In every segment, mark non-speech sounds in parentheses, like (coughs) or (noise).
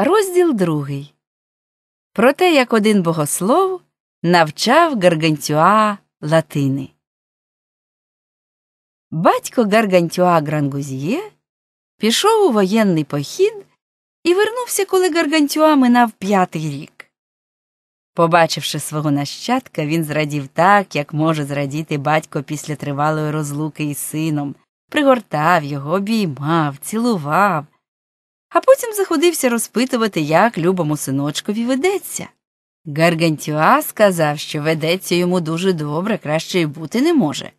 Розділ другий. Про те, як один богослов навчав Гаргантюа Латини. Батько Гаргантюа Грангузіє пішов у воєнний похід і вернувся, коли Гаргантюа минав п'ятий рік. Побачивши свого нащадка, він зрадів так, як може зрадіти батько після тривалої розлуки із сином, пригортав його, обіймав, цілував а потім заходився розпитувати, як любому синочкові ведеться. Гаргантюа сказав, що ведеться йому дуже добре, краще й бути не може.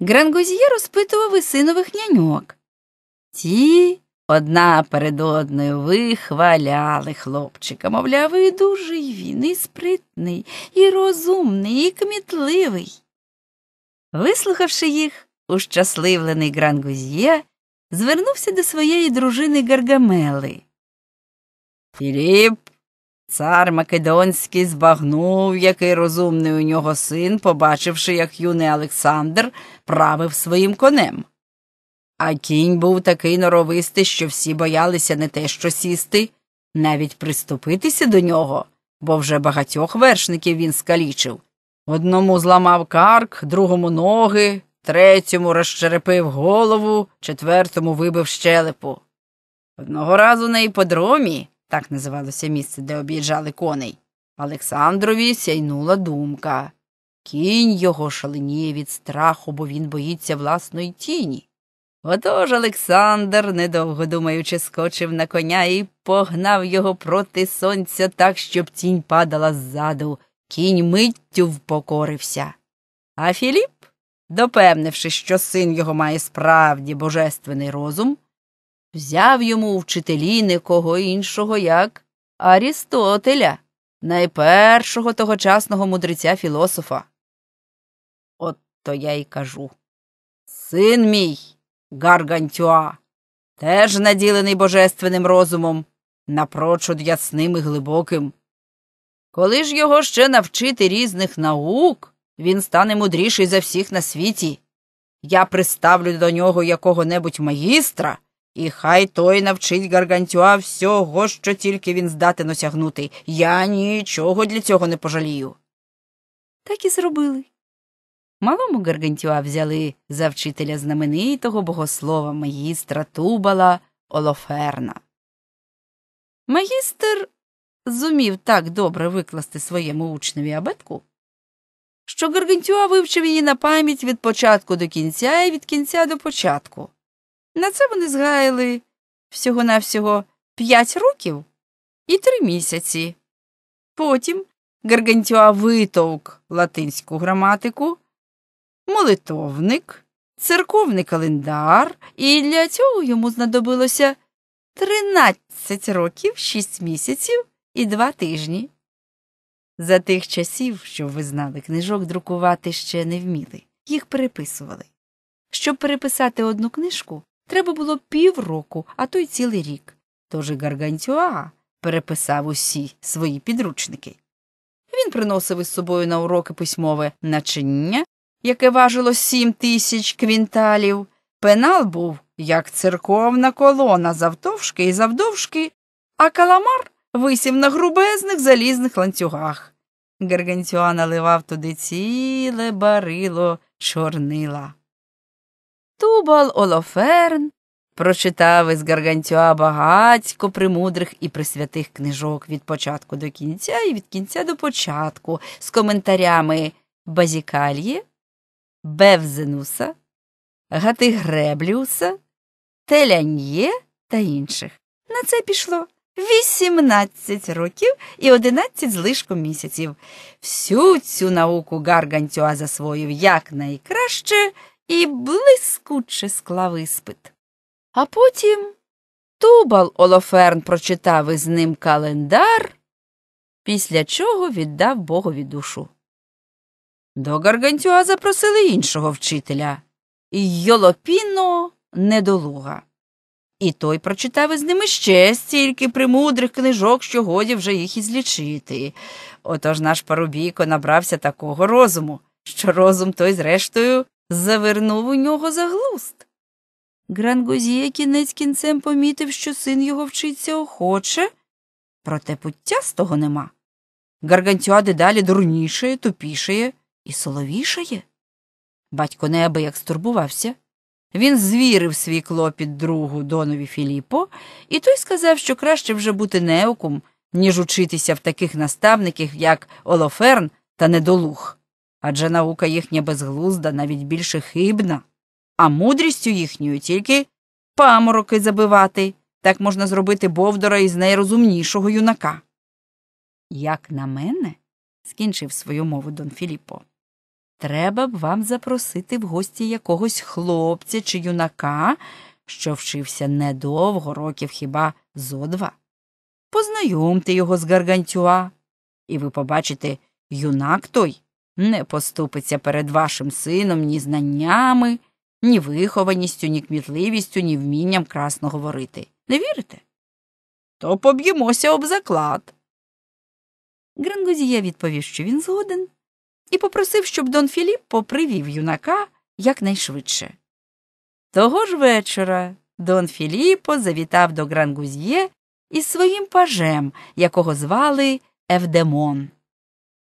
Грангозіє розпитував і синових няньок. Ті одна перед одною вихваляли хлопчика, мовляв, і дуже й він, і спритний, і розумний, і кмітливий. Вислухавши їх, ущасливлений Грангузьє звернувся до своєї дружини Гаргамели. Філіп, цар Македонський, збагнув, який розумний у нього син, побачивши, як юний Олександр правив своїм конем. А кінь був такий норовистий, що всі боялися не те що сісти, навіть приступитися до нього, бо вже багатьох вершників він скалічив. Одному зламав карк, другому ноги, третьому розчерепив голову, четвертому вибив щелепу. Одного разу на іподромі, так називалося місце, де об'їжджали коней, Олександрові сяйнула думка. Кінь його шаленіє від страху, бо він боїться власної тіні. Отож Олександр, недовго думаючи, скочив на коня і погнав його проти сонця так, щоб тінь падала ззаду. Кінь миттю впокорився. А Філіп Допевнивши, що син його має справді божественний розум, взяв йому у вчителі нікого іншого, як Арістотеля, найпершого тогочасного мудреця філософа. От то я й кажу. Син мій, Гаргантюа, теж наділений божественним розумом, напрочуд ясним і глибоким. Коли ж його ще навчити різних наук. Він стане мудріший за всіх на світі. Я приставлю до нього якого-небудь магістра, і хай той навчить гаргантюа всього, що тільки він здатен осягнути. Я нічого для цього не пожалію. Так і зробили. Малому гаргантюа взяли за вчителя знаменитого богослова магістра Тубала Олоферна. Магістр зумів так добре викласти своєму учневі абетку що Гаргантюа вивчив її на пам'ять від початку до кінця і від кінця до початку. На це вони згаяли всього навсього п'ять років і три місяці. Потім Гаргантюа витовк латинську граматику, молитовник, церковний календар, і для цього йому знадобилося тринадцять років, шість місяців і два тижні. За тих часів, щоб ви знали, книжок друкувати ще не вміли, їх переписували. Щоб переписати одну книжку, треба було півроку, а то й цілий рік. Тож і Гаргантюа переписав усі свої підручники. Він приносив із собою на уроки письмове начиння, яке важило сім тисяч квінталів. Пенал був як церковна колона завтовшки і завдовжки, а каламар висів на грубезних залізних ланцюгах. Гаргантюа наливав туди ціле барило чорнила. Тубал Олоферн прочитав із Гаргантюа багатько примудрих і присвятих книжок від початку до кінця і від кінця до початку з коментарями Базікальї, Бевзенуса, Гатигребліуса, Теляньє та інших. На це пішло Вісімнадцять років і одинадцять з лишком місяців. Всю цю науку Гаргантюа засвоїв якнайкраще і блискуче склав іспит. А потім Тубал Олоферн прочитав із ним календар, після чого віддав богові душу. До Гаргантюа запросили іншого вчителя, Йолопіно недолуга. І той прочитав із ними ще стільки примудрих книжок, що годі вже їх і злічити. Отож наш парубійко набрався такого розуму, що розум той, зрештою, завернув у нього за глуст. кінець кінцем помітив, що син його вчиться охоче, проте пуття з того нема. Гаргантюа дедалі дурнішає, тупішає і соловішає. Батько неабияк стурбувався. Він звірив свій клопіт другу донові Філіпо, і той сказав, що краще вже бути неуком, ніж учитися в таких наставників, як Олоферн та недолух. Адже наука їхня безглузда, навіть більше хибна, а мудрістю їхньою тільки памороки забивати. Так можна зробити Бовдора із найрозумнішого юнака. Як на мене, скінчив свою мову Дон Філіппо. Треба б вам запросити в гості якогось хлопця чи юнака, що вчився недовго років хіба зо два. Познайомте його з Гаргантюа, і ви побачите, юнак той не поступиться перед вашим сином ні знаннями, ні вихованістю, ні кмітливістю, ні вмінням красно говорити. Не вірите? То поб'ємося об заклад. Грангозія відповів, що він згоден і попросив, щоб Дон Філіппо привів юнака якнайшвидше. Того ж вечора Дон Філіппо завітав до Грангузьє із своїм пажем, якого звали Евдемон.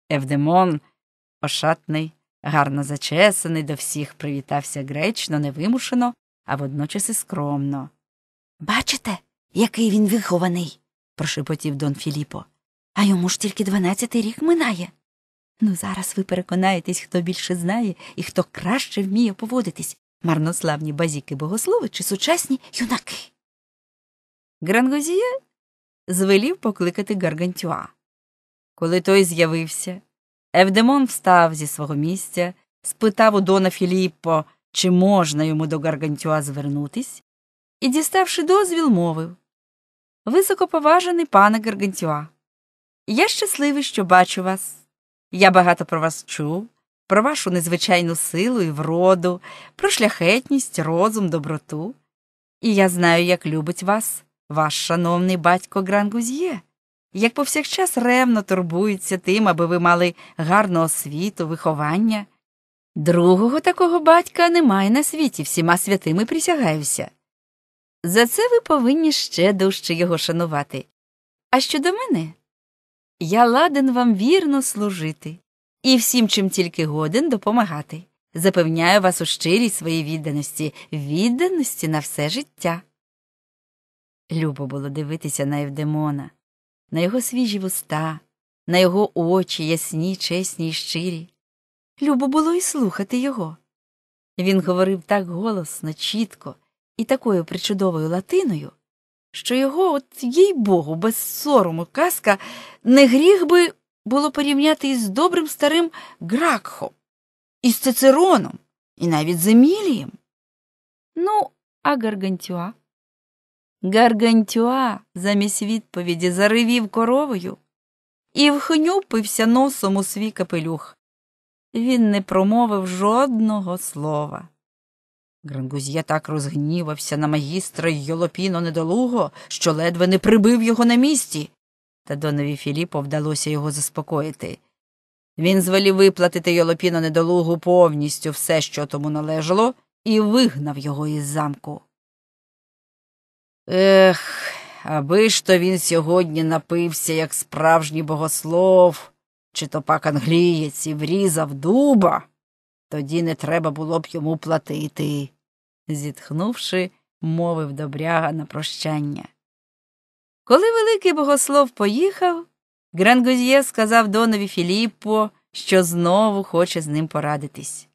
Евдемон, ошатний, гарно зачесаний, до всіх привітався гречно, невимушено, а водночас і скромно. Бачите, який він вихований, прошепотів Дон Філіппо. А йому ж тільки дванадцятий рік минає. Ну, зараз ви переконаєтесь, хто більше знає і хто краще вміє поводитись марнославні базіки богослови чи сучасні юнаки. Грангозія звелів покликати Гаргантюа. Коли той з'явився, Евдемон встав зі свого місця, спитав у Дона Філіппо, чи можна йому до Гаргантюа звернутись, і, діставши дозвіл, мовив Високоповажений пане Гаргантюа, я щасливий, що бачу вас. Я багато про вас чув, про вашу незвичайну силу і вроду, про шляхетність, розум, доброту. І я знаю, як любить вас ваш шановний батько Грангузьє, як повсякчас ревно турбується тим, аби ви мали гарну освіту, виховання. Другого такого батька немає на світі, всіма святими присягаюся. За це ви повинні ще дужче його шанувати. А щодо мене, я ладен вам вірно служити і всім, чим тільки годен, допомагати. Запевняю вас у щирій своїй відданості, відданості на все життя. Любо було дивитися на Евдемона, на його свіжі вуста, на його очі ясні, чесні й щирі. Любо було і слухати його. Він говорив так голосно, чітко і такою причудовою латиною що його, от, їй богу, без сорому казка, не гріх би було порівняти із добрим старим Гракхом, із Цицероном, і навіть з Емілієм. Ну, а Гаргантюа? Гаргантюа замість відповіді заривів коровою і вхнюпився носом у свій капелюх. Він не промовив жодного слова. Грангузьє так розгнівався на магістра Йолопіно недолуго, що ледве не прибив його на місці. Та донові Філіпо вдалося його заспокоїти. Він звелів виплатити Йолопіно недолугу повністю все, що тому належало, і вигнав його із замку. Ех, аби ж то він сьогодні напився, як справжній богослов, чи то пак англієць і врізав дуба тоді не треба було б йому платити, зітхнувши, мовив добряга на прощання. Коли великий богослов поїхав, Грангузьє сказав донові Філіппо, що знову хоче з ним порадитись.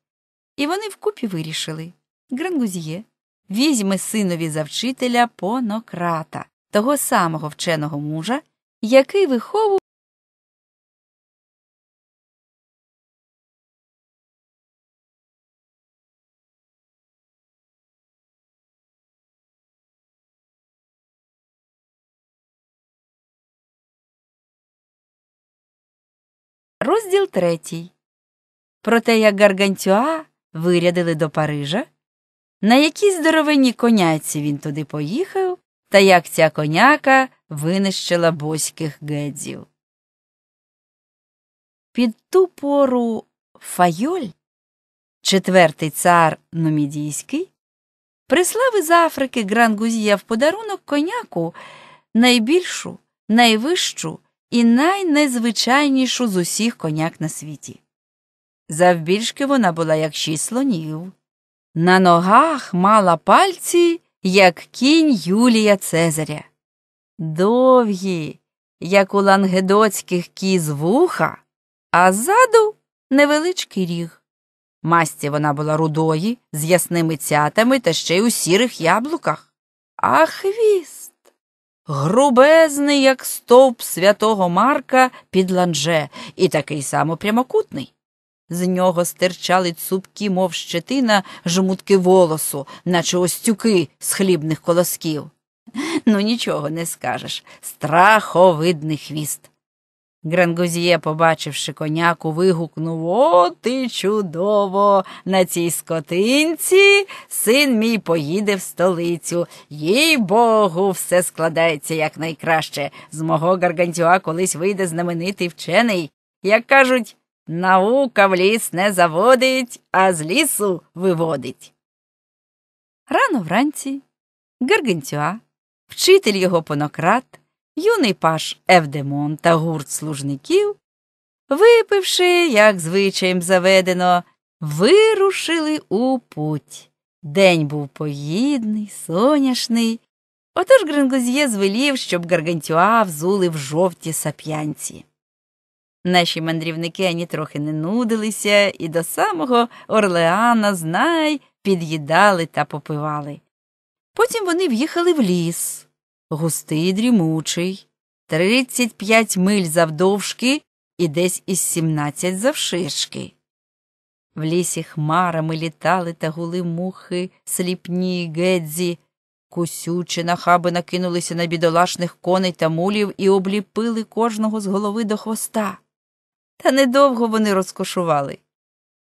І вони вкупі вирішили Грангузьє візьме синові за вчителя Понократа, того самого вченого мужа, який виховував. Розділ третій. Про те, як Гаргантюа вирядили до Парижа, на якій здоровенні коняці він туди поїхав, та як ця коняка винищила боських гедзів. Під ту пору Файоль, четвертий цар Номідійський, прислав із Африки Грангузія в подарунок коняку найбільшу, найвищу і найнезвичайнішу з усіх коняк на світі. Завбільшки вона була як шість слонів. На ногах мала пальці, як кінь Юлія Цезаря. Довгі, як у лангедоцьких кіз вуха, а ззаду невеличкий ріг. Масті вона була рудої, з ясними цятами та ще й у сірих яблуках. А хвіст грубезний, як стовп святого Марка під ланже, і такий само прямокутний. З нього стирчали цупкі, мов щетина, жмутки волосу, наче остюки з хлібних колосків. Ну, нічого не скажеш. Страховидний хвіст. Грангузіє, побачивши коняку, вигукнув О, ти чудово! На цій скотинці син мій поїде в столицю. Їй богу, все складається якнайкраще. З мого гаргантюа колись вийде знаменитий вчений. Як кажуть, наука в ліс не заводить, а з лісу виводить. Рано вранці Гаргантюа, вчитель його понократ юний паш Евдемон та гурт служників, випивши, як звичаєм заведено, вирушили у путь. День був погідний, соняшний. Отож Грингоз'є звелів, щоб Гаргантюа взули в жовті сап'янці. Наші мандрівники ані трохи не нудилися і до самого Орлеана знай під'їдали та попивали. Потім вони в'їхали в ліс, густий і дрімучий, 35 миль завдовжки і десь із 17 завшишки. В лісі хмарами літали та гули мухи, сліпні й гедзі, кусючи нахаби накинулися на бідолашних коней та мулів і обліпили кожного з голови до хвоста. Та недовго вони розкошували.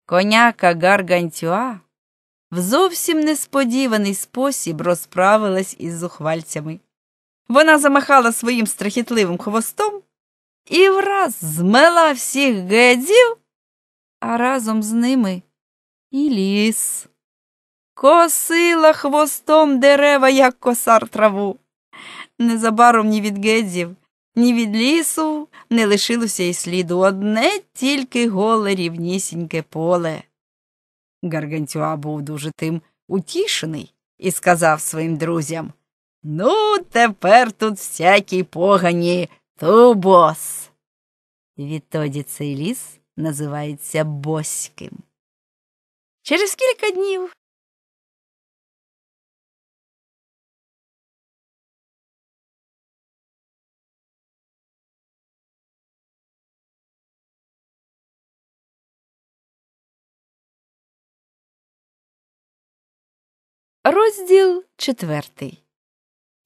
Коняка Гаргантюа в зовсім несподіваний спосіб розправилась із зухвальцями. Вона замахала своїм страхітливим хвостом і враз змела всіх гедзів, а разом з ними і ліс. Косила хвостом дерева, як косар траву. Незабаром ні від гедзів, ні від лісу не лишилося й сліду одне тільки голе рівнісіньке поле. Гаргантюа був дуже тим утішений і сказав своїм друзям Ну, тепер тут всякі погані тубос. Відтоді цей ліс називається Боським. Через кілька днів. Розділ четвертий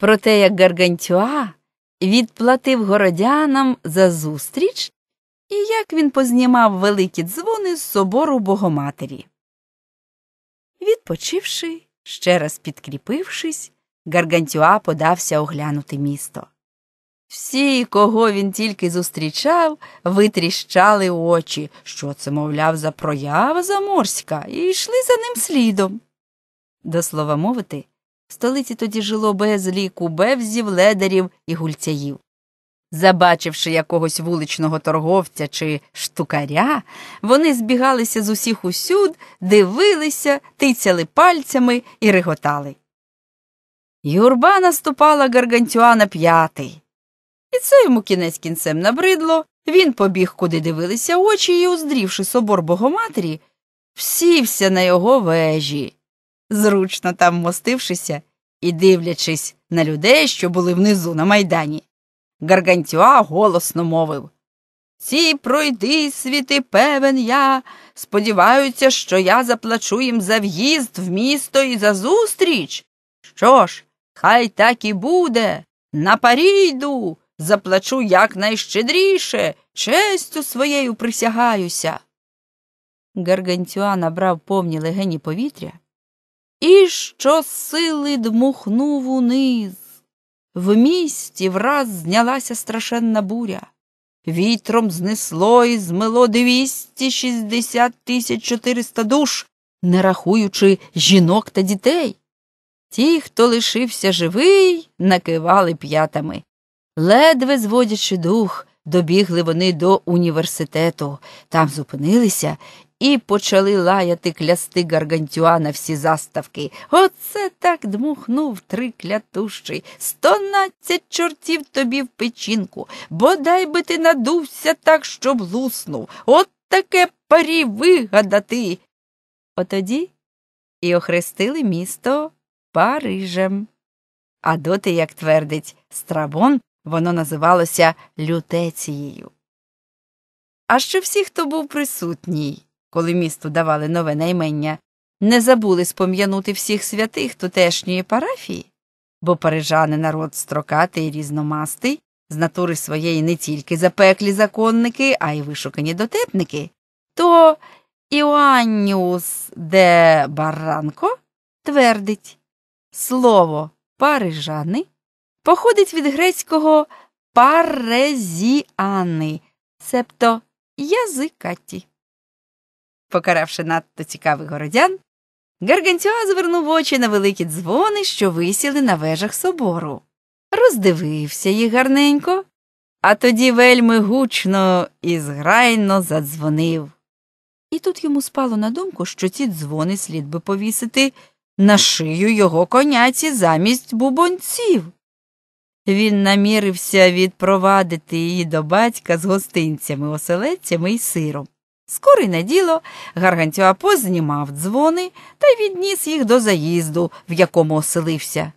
про те, як Гаргантюа відплатив городянам за зустріч і як він познімав великі дзвони з собору Богоматері. Відпочивши, ще раз підкріпившись, Гаргантюа подався оглянути місто. Всі, кого він тільки зустрічав, витріщали очі, що це, мовляв, за проява заморська, і йшли за ним слідом. До слова мовити, столиці тоді жило без ліку бевзів, ледерів і гульцяїв. Забачивши якогось вуличного торговця чи штукаря, вони збігалися з усіх усюд, дивилися, тицяли пальцями і реготали. Юрба наступала гаргантюана п'ятий. І це йому кінець кінцем набридло. Він побіг, куди дивилися очі, і, уздрівши собор Богоматері, всівся на його вежі зручно там мостившися і дивлячись на людей, що були внизу на майдані. Гаргантюа голосно мовив Ці пройди, світи, певен я. Сподіваються, що я заплачу їм за в'їзд в місто і за зустріч. Що ж, хай так і буде. На парі йду, заплачу якнайщедріше, честю своєю присягаюся. Гаргантюа набрав повні легені повітря і що сили дмухнув униз. В місті враз знялася страшенна буря. Вітром знесло і змило 260 тисяч 400 душ, не рахуючи жінок та дітей. Ті, хто лишився живий, накивали п'ятами. Ледве зводячи дух, добігли вони до університету, там зупинилися і почали лаяти клясти гаргантюа на всі заставки. Оце так дмухнув триклятущий. Стонадцять чортів тобі в печінку. Бодай би ти надувся так, щоб луснув. От таке парі вигадати. Отоді і охрестили місто Парижем. А доти, як твердить Страбон, воно називалося лютецією. А що всі, хто був присутній, коли місту давали нове наймення, не забули спом'янути всіх святих тутешньої парафії, бо парижани народ строкатий і різномастий, з натури своєї не тільки запеклі законники, а й вишукані дотепники, то Іоанніус де Баранко твердить слово парижани походить від грецького парезіани, себто язикаті покаравши надто цікавих городян, Гаргантюа звернув очі на великі дзвони, що висіли на вежах собору. Роздивився їх гарненько, а тоді вельми гучно і зграйно задзвонив. І тут йому спало на думку, що ці дзвони слід би повісити на шию його коняці замість бубонців. Він намірився відпровадити її до батька з гостинцями, оселедцями і сиром. Скорий на діло Гаргантюапо знімав дзвони та відніс їх до заїзду, в якому оселився.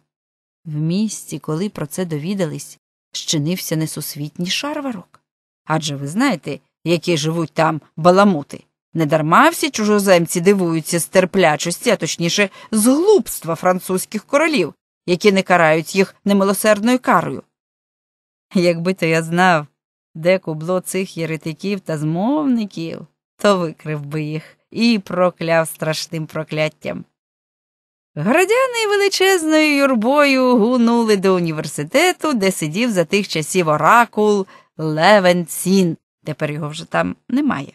В місті, коли про це довідались, щинився несусвітній шарварок. Адже ви знаєте, які живуть там баламути. Недарма всі чужоземці дивуються з терплячості, а точніше, з глупства французьких королів, які не карають їх немилосердною карою. Якби то я знав, де кубло цих єретиків та змовників то викрив би їх і прокляв страшним прокляттям. Городяни величезною юрбою гунули до університету, де сидів за тих часів оракул Левенцін. Тепер його вже там немає.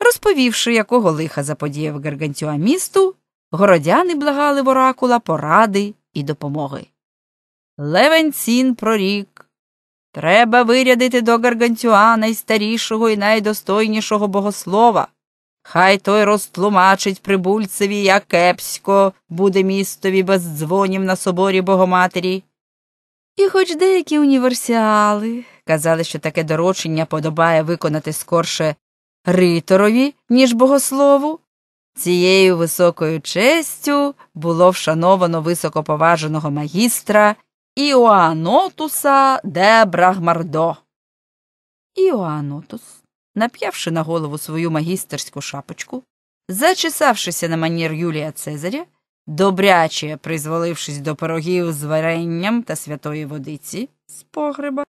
Розповівши, якого лиха заподіяв Гаргантюа місту, городяни благали в оракула поради і допомоги. Левенцін прорік, Треба вирядити до Гаргантюа найстарішого і найдостойнішого богослова. Хай той розтлумачить прибульцеві, як кепсько буде містові без дзвонів на соборі Богоматері. І хоч деякі універсіали казали, що таке дорочення подобає виконати скорше риторові, ніж богослову, цією високою честю було вшановано високоповаженого магістра. Іоанотуса де Брагмардо. Іоанотус, нап'явши на голову свою магістерську шапочку, зачесавшися на манір Юлія Цезаря, добряче призволившись до пирогів з варенням та святої водиці з погреба,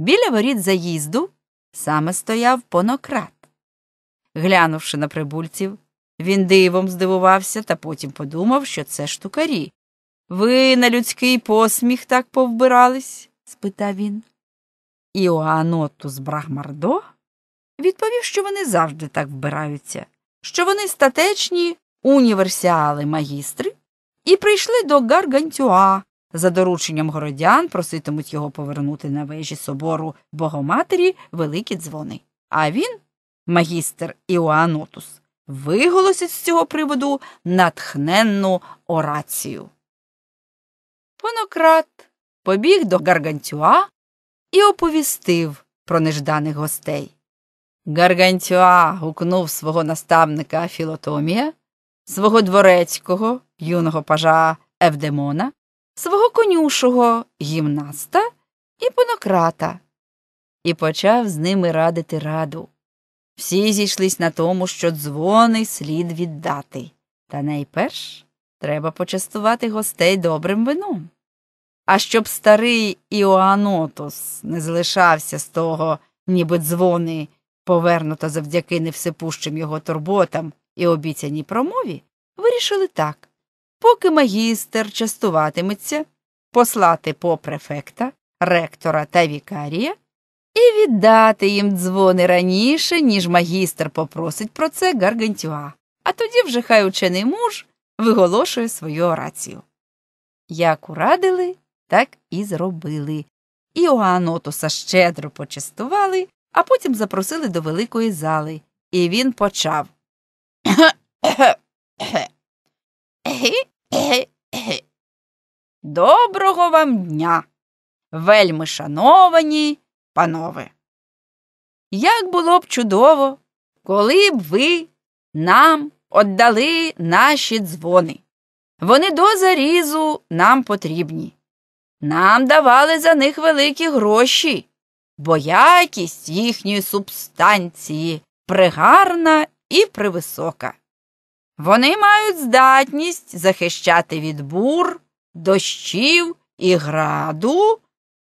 Біля воріт заїзду саме стояв понократ. Глянувши на прибульців, він дивом здивувався та потім подумав, що це штукарі. Ви на людський посміх так повбирались? спитав він. Іоаноту з Брахмардо відповів, що вони завжди так вбираються, що вони статечні універсіали магістри і прийшли до Гаргантюа за дорученням городян проситимуть його повернути на вежі собору Богоматері великі дзвони. А він, магістр Іоанотус, виголосить з цього приводу натхненну орацію. Понократ побіг до Гаргантюа і оповістив про нежданих гостей. Гаргантюа гукнув свого наставника Філотомія, свого дворецького юного пажа Евдемона свого конюшого, гімнаста і понократа, і почав з ними радити раду. Всі зійшлись на тому, що дзвони слід віддати, та найперш треба почастувати гостей добрим вином. А щоб старий Іоанотус не залишався з того, ніби дзвони, повернуто завдяки невсипущим його турботам і обіцяній промові, вирішили так Поки магістер частуватиметься послати по префекта, ректора та вікарія і віддати їм дзвони раніше, ніж магістр попросить про це Гаргантюа, а тоді вже хай учений муж виголошує свою орацію. Як урадили, так і зробили. Іоанотуса щедро почастували, а потім запросили до великої зали, і він почав. (coughs) Доброго вам дня, вельми шановані панове. Як було б чудово, коли б ви нам отдали наші дзвони. Вони до зарізу нам потрібні. Нам давали за них великі гроші, бо якість їхньої субстанції пригарна і превисока. Вони мають здатність захищати від бур, дощів і граду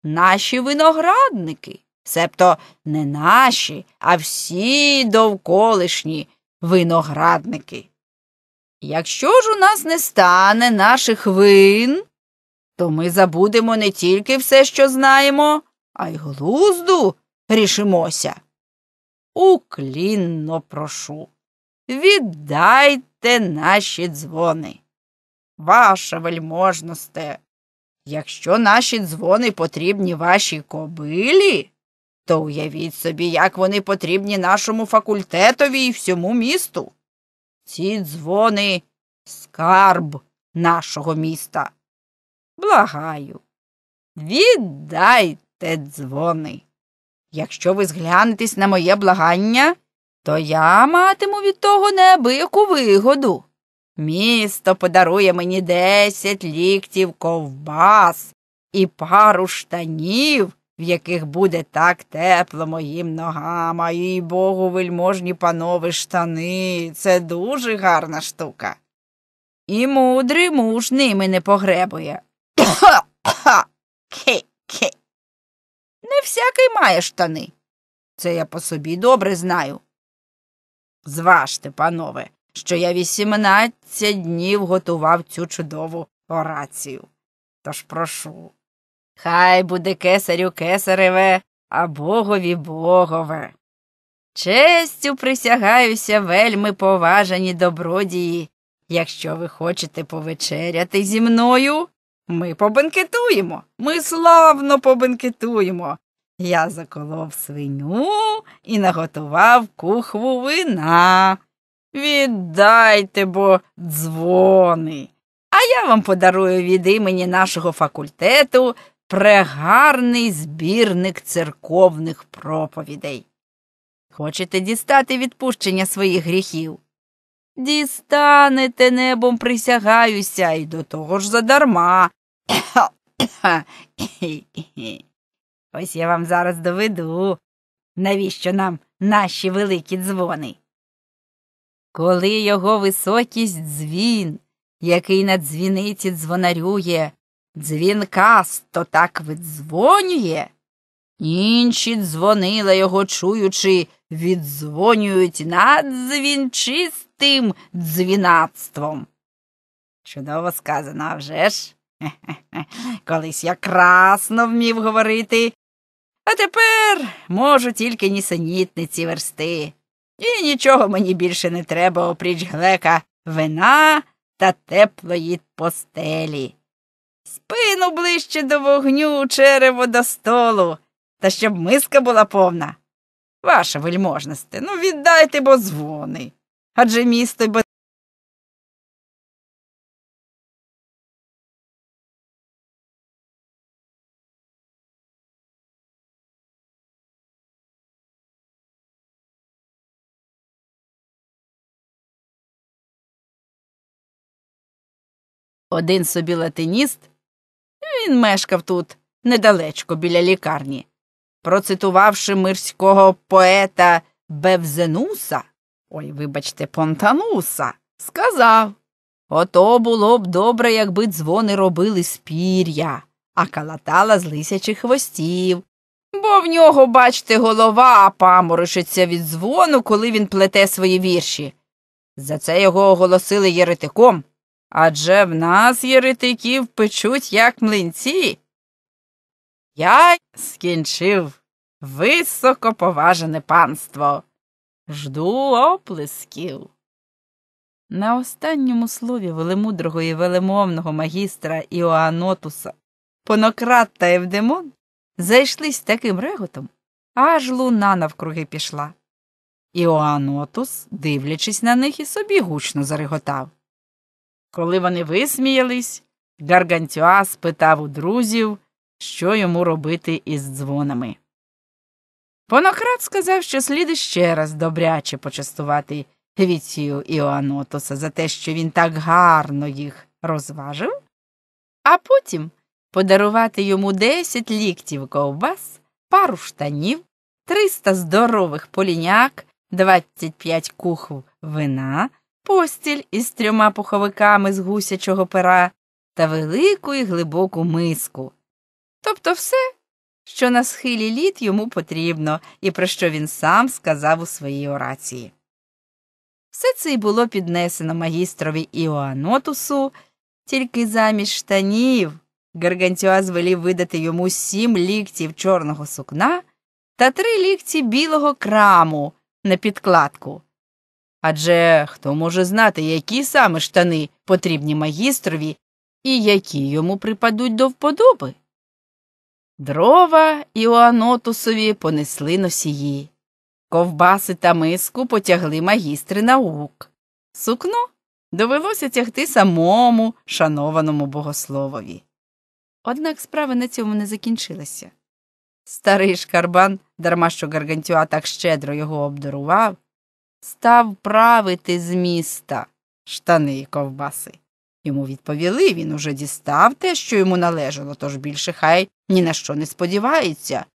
наші виноградники, себто не наші, а всі довколишні виноградники. Якщо ж у нас не стане наших вин, то ми забудемо не тільки все, що знаємо, а й глузду рішимося. Уклінно прошу. Віддайте. Чуйте наші дзвони. Ваша вельможносте, якщо наші дзвони потрібні вашій кобилі, то уявіть собі, як вони потрібні нашому факультетові і всьому місту. Ці дзвони скарб нашого міста. Благаю, віддайте дзвони. Якщо ви зглянетесь на моє благання, то я матиму від того неабияку вигоду. Місто подарує мені десять ліктів ковбас і пару штанів, в яких буде так тепло моїм ногам, а їй богу, вельможні панове штани. Це дуже гарна штука. І мудрий муж ними не погребує. Не всякий має штани. Це я по собі добре знаю. Зважте, панове, що я вісімнадцять днів готував цю чудову орацію. Тож прошу. Хай буде кесарю кесареве, а богові богове. Честю присягаюся вельми поважані добродії. Якщо ви хочете повечеряти зі мною, ми побенкетуємо, ми славно побенкетуємо, я заколов свиню і наготував кухву вина. Віддайте бо дзвони. А я вам подарую від імені нашого факультету прегарний збірник церковних проповідей. Хочете дістати відпущення своїх гріхів? Дістанете небом присягаюся і до того ж задарма. (coughs) Ось я вам зараз доведу, навіщо нам наші великі дзвони. Коли його високість дзвін, який на дзвіниці дзвонарює, дзвінкасто так видзвонює, інші дзвонила його, чуючи, віддзвонюють над дзвінчистим дзвінацтвом. Чудово сказано, а вже ж? (laughs) Колись я красно вмів говорити а тепер можу тільки нісенітниці версти. І нічого мені більше не треба, опріч глека, вина та теплої постелі. Спину ближче до вогню, черево до столу, та щоб миска була повна. Ваша вельможність, ну віддайте бо дзвони. Адже місто бо Один собі латиніст. Він мешкав тут недалечко біля лікарні. Процитувавши мирського поета Бевзенуса, ой, вибачте, Понтануса, сказав Ото було б добре, якби дзвони робили спір'я, а калатала з лисячих хвостів. Бо в нього, бачте, голова паморочиться від дзвону, коли він плете свої вірші. За це його оголосили єретиком. Адже в нас єретиків печуть, як млинці. Я скінчив високоповажене панство. Жду оплесків. На останньому слові велемудрого і велемовного магістра Іоанотуса Понократ та Евдемон зайшлись таким реготом, аж луна навкруги пішла. Іоанотус, дивлячись на них, і собі гучно зареготав. Коли вони висміялись, Гаргантюа спитав у друзів, що йому робити із дзвонами. Понократ сказав, що слід ще раз добряче почастувати Віцію Іоанотоса за те, що він так гарно їх розважив, а потім подарувати йому десять ліктів ковбас, пару штанів, триста здорових поліняк, двадцять п'ять кухв вина постіль із трьома пуховиками з гусячого пера та велику і глибоку миску. Тобто все, що на схилі літ йому потрібно і про що він сам сказав у своїй орації. Все це й було піднесено магістрові Іоанотусу, тільки замість штанів Гаргантюа звелів видати йому сім ліктів чорного сукна та три лікті білого краму на підкладку. Адже хто може знати, які саме штани потрібні магістрові і які йому припадуть до вподоби. Дрова Іоанотусові понесли носії, ковбаси та миску потягли магістри наук. Сукно довелося тягти самому шанованому богословові. Однак справа на цьому не закінчилася. Старий шкарбан, дарма що Гаргантюа так щедро його обдарував, став правити з міста штани й ковбаси. Йому відповіли, він уже дістав те, що йому належало, тож більше хай ні на що не сподівається.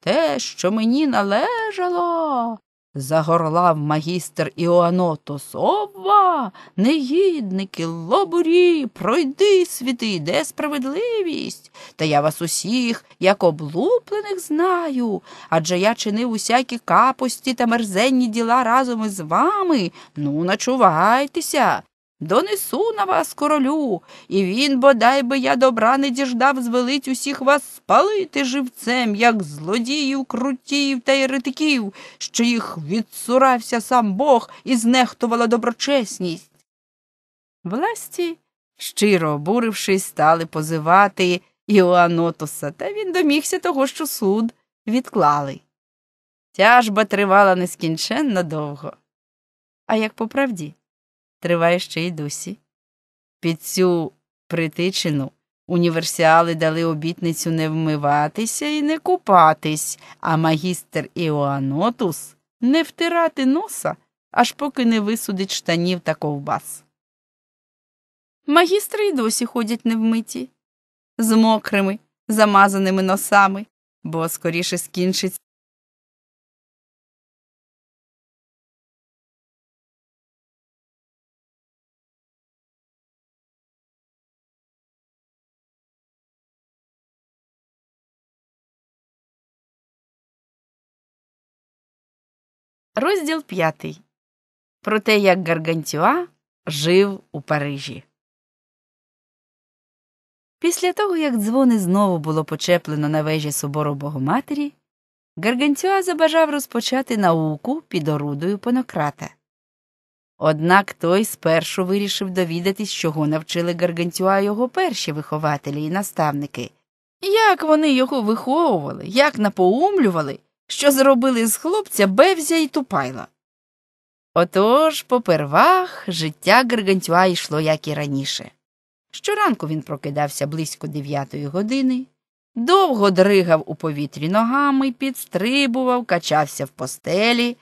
Те, що мені належало, Загорлав магістр Іоаното Ова, негідники, лобурі, пройди світи, де справедливість. Та я вас усіх, як облуплених, знаю. Адже я чинив усякі капості та мерзенні діла разом із вами. Ну, начувайтеся. Донесу на вас королю, і він, бодай би я добра не діждав, звелить усіх вас спалити живцем, як злодіїв, крутів та єретиків, що їх відсурався сам Бог і знехтувала доброчесність. Власті, щиро обурившись, стали позивати Іоанотуса, та він домігся того, що суд відклали. Тяжба тривала нескінченно довго. А як по правді? триває ще й досі. Під цю притичину універсіали дали обітницю не вмиватися і не купатись, а магістр Іоанотус не втирати носа, аж поки не висудить штанів та ковбас. Магістри й досі ходять невмиті, з мокрими, замазаними носами, бо скоріше скінчиться Розділ п'ятий. Про те, як Гаргантюа жив у Парижі. Після того, як дзвони знову було почеплено на вежі собору Богоматері, Гаргантюа забажав розпочати науку під орудою Понократа. Однак той спершу вирішив довідатись, чого навчили Гаргантюа його перші вихователі і наставники, як вони його виховували, як напоумлювали що зробили з хлопця бевзя і тупайла. Отож, попервах, життя Гаргантюа йшло, як і раніше. Щоранку він прокидався близько дев'ятої години, довго дригав у повітрі ногами, підстрибував, качався в постелі,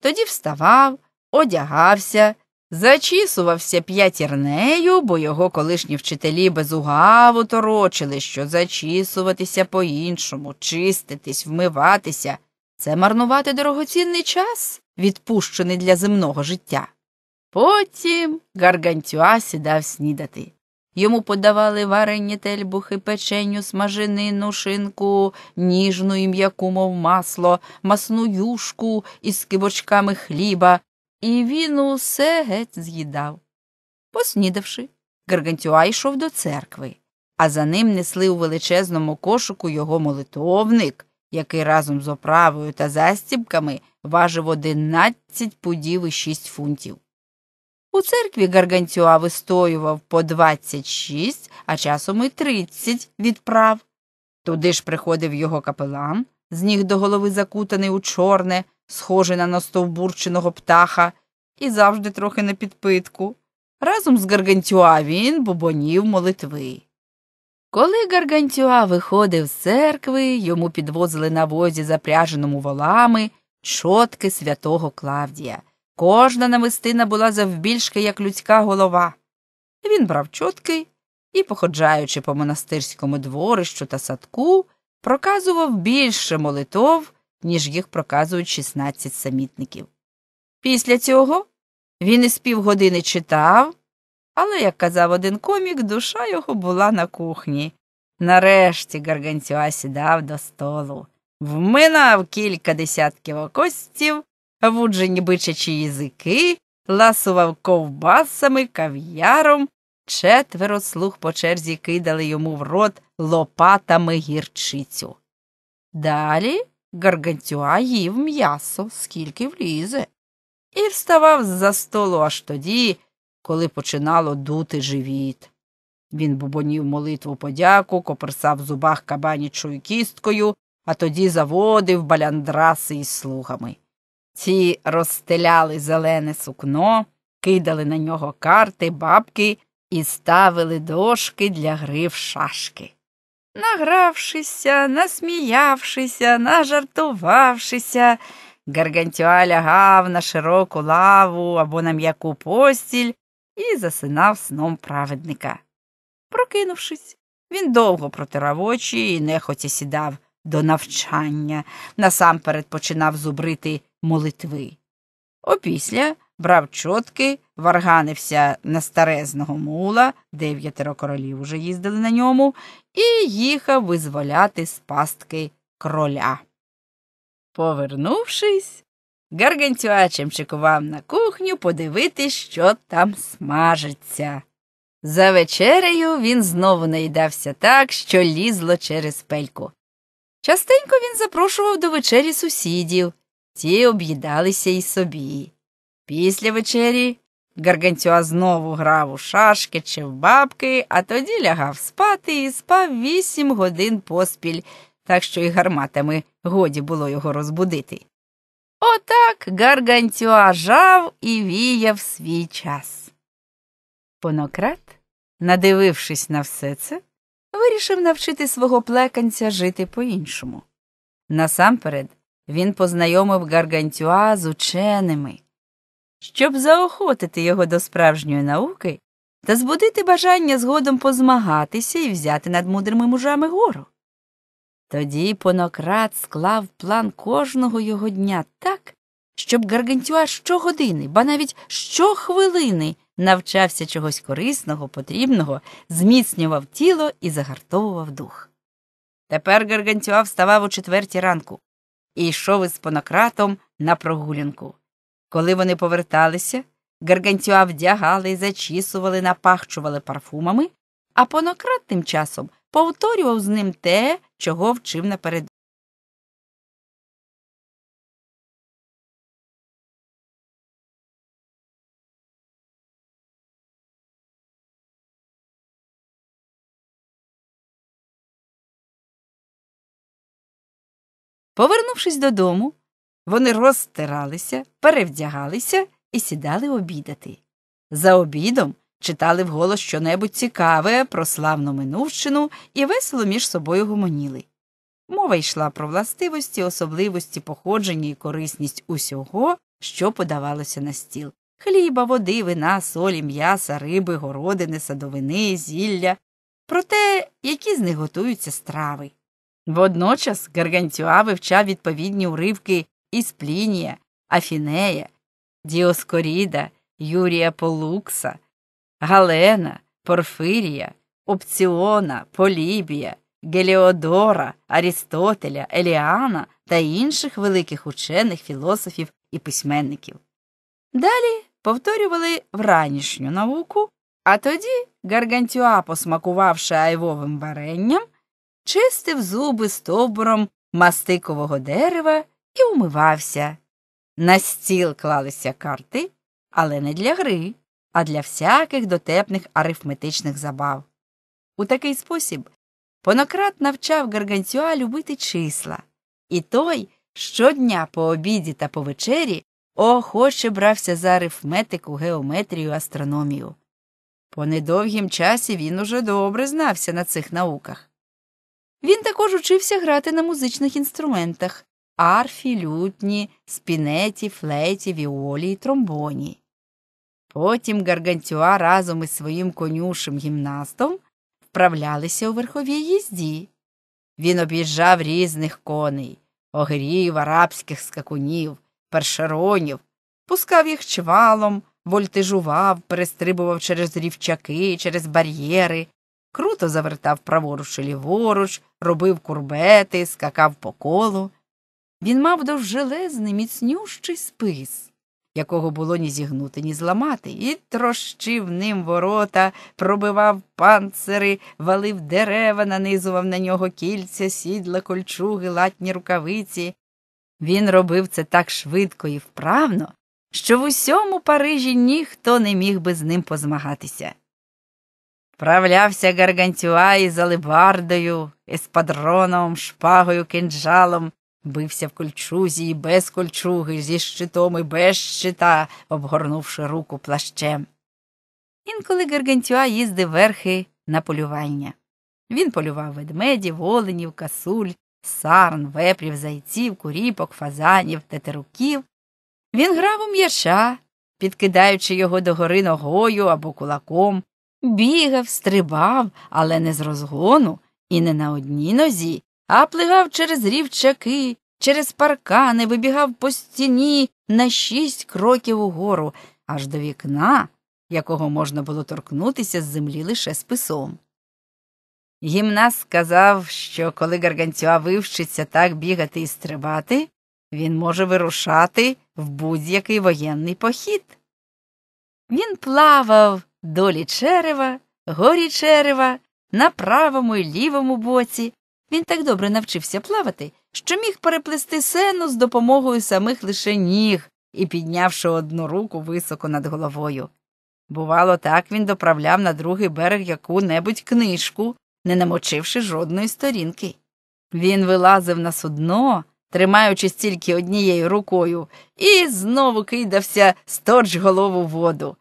тоді вставав, одягався, зачісувався п'ятірнею, бо його колишні вчителі безугаво торочили, що зачісуватися по іншому, чиститись, вмиватися. Це марнувати дорогоцінний час, відпущений для земного життя. Потім Гаргантюа сідав снідати. Йому подавали варені тельбухи, печеню, смаженину, шинку, ніжну і м'яку, мов масло, масну юшку із кибочками хліба, і він усе геть з'їдав. Поснідавши, Гаргантюа йшов до церкви, а за ним несли у величезному кошику його молитовник який разом з оправою та застібками важив 11 пудів і 6 фунтів. У церкві Гаргантюа вистоював по 26, а часом і 30 відправ. Туди ж приходив його капелан, з ніг до голови закутаний у чорне, схоже на настовбурченого птаха, і завжди трохи на підпитку. Разом з Гаргантюа він бубонів молитви. Коли Гаргантюа виходив з церкви, йому підвозили на возі, запряженому волами, чотки святого Клавдія. Кожна намистина була завбільшки, як людська голова. Він брав чотки і, походжаючи по монастирському дворищу та садку, проказував більше молитов, ніж їх проказують 16 самітників. Після цього він із півгодини читав, але, як казав один комік, душа його була на кухні. Нарешті Гаргантюа сідав до столу, вминав кілька десятків окостів, вуджені бичачі язики, ласував ковбасами, кав'яром, четверо слуг по черзі кидали йому в рот лопатами гірчицю. Далі Гаргантюа їв м'ясо, скільки влізе, і вставав з за столу аж тоді коли починало дути живіт. Він бубонів молитву подяку, коперсав в зубах кабанічою кісткою, а тоді заводив баляндраси із слугами. Ці розстеляли зелене сукно, кидали на нього карти, бабки і ставили дошки для гри в шашки. Награвшися, насміявшися, нажартувавшися, гаргантюа лягав на широку лаву або на м'яку постіль і засинав сном праведника. Прокинувшись, він довго протирав очі і нехотя сідав до навчання, насамперед починав зубрити молитви. Опісля брав чотки, варганився на старезного мула, дев'ятеро королів уже їздили на ньому, і їхав визволяти з пастки кроля. Повернувшись, Гаргантюа чекував на кухню подивитись, що там смажиться. За вечерею він знову наїдався так, що лізло через пельку. Частенько він запрошував до вечері сусідів, ті об'їдалися й собі. Після вечері Гаргантюа знову грав у шашки чи в бабки, а тоді лягав спати і спав вісім годин поспіль, так що й гарматами годі було його розбудити. Отак Гаргантюа жав і віяв свій час. Понократ, надивившись на все це, вирішив навчити свого плеканця жити по-іншому. Насамперед він познайомив Гаргантюа з ученими. Щоб заохотити його до справжньої науки та збудити бажання згодом позмагатися і взяти над мудрими мужами гору. Тоді понократ склав план кожного його дня так, щоб Гаргантюа щогодини, ба навіть щохвилини навчався чогось корисного, потрібного, зміцнював тіло і загартовував дух. Тепер Гаргантюа вставав у четвертій ранку і йшов із понократом на прогулянку. Коли вони поверталися, Гаргантюа вдягали, зачісували, напахчували парфумами, а понократ тим часом повторював з ним те, чого вчив наперед. Повернувшись додому, вони розстиралися, перевдягалися і сідали обідати. За обідом читали вголос щонебудь цікаве про славну минувщину і весело між собою гомоніли. Мова йшла про властивості, особливості походження і корисність усього, що подавалося на стіл хліба, води, вина, солі, м'яса, риби, городини, садовини, зілля, про те, які з них готуються страви. Водночас Гаргантюа вивчав відповідні уривки із Плінія, Афінея, Діоскоріда, Юрія Полукса. Галена, Порфирія, Опціона, Полібія, Геліодора, Арістотеля, Еліана та інших великих учених, філософів і письменників. Далі повторювали вранішню науку, а тоді Гаргантюа, посмакувавши айвовим варенням, чистив зуби стовбуром мастикового дерева і умивався. На стіл клалися карти, але не для гри а для всяких дотепних арифметичних забав. У такий спосіб Понократ навчав Гаргантюа любити числа, і той щодня по обіді та по вечері охоче брався за арифметику, геометрію, астрономію. По недовгім часі він уже добре знався на цих науках. Він також учився грати на музичних інструментах арфі, лютні, спінеті, флейті, віолі й тромбоні. Потім Гаргантюа разом із своїм конюшим гімнастом вправлялися у верховій їзді. Він об'їжджав різних коней, огрів, арабських скакунів, першеронів, пускав їх чвалом, вольтежував, перестрибував через рівчаки, через бар'єри, круто завертав праворуч і ліворуч, робив курбети, скакав по колу. Він мав довжелезний, міцнющий спис якого було ні зігнути, ні зламати, і трощив ним ворота, пробивав панцири, валив дерева, нанизував на нього кільця, сідла, кольчуги, латні рукавиці. Він робив це так швидко і вправно, що в усьому Парижі ніхто не міг би з ним позмагатися. Вправлявся гаргантюа із алебардою, еспадроном, шпагою, кинджалом, Бився в кольчузі і без кольчуги, зі щитом і без щита, обгорнувши руку плащем. Інколи Гергентюа їздив верхи на полювання. Він полював ведмедів, оленів, касуль, сарн, вепрів, зайців, куріпок, фазанів, тетеруків. Він грав у м'яча, підкидаючи його догори ногою або кулаком, бігав, стрибав, але не з розгону і не на одній нозі, а плигав через рівчаки, через паркани, вибігав по стіні на шість кроків угору, аж до вікна, якого можна було торкнутися з землі лише списом. Гімнаст сказав, що коли Гаргантюа вивчиться так бігати і стрибати, він може вирушати в будь-який воєнний похід. Він плавав долі черева, горі черева, на правому і лівому боці, він так добре навчився плавати, що міг переплести сену з допомогою самих лише ніг і піднявши одну руку високо над головою. Бувало, так він доправляв на другий берег яку небудь книжку, не намочивши жодної сторінки. Він вилазив на судно, тримаючись тільки однією рукою, і знову кидався сторч голову воду.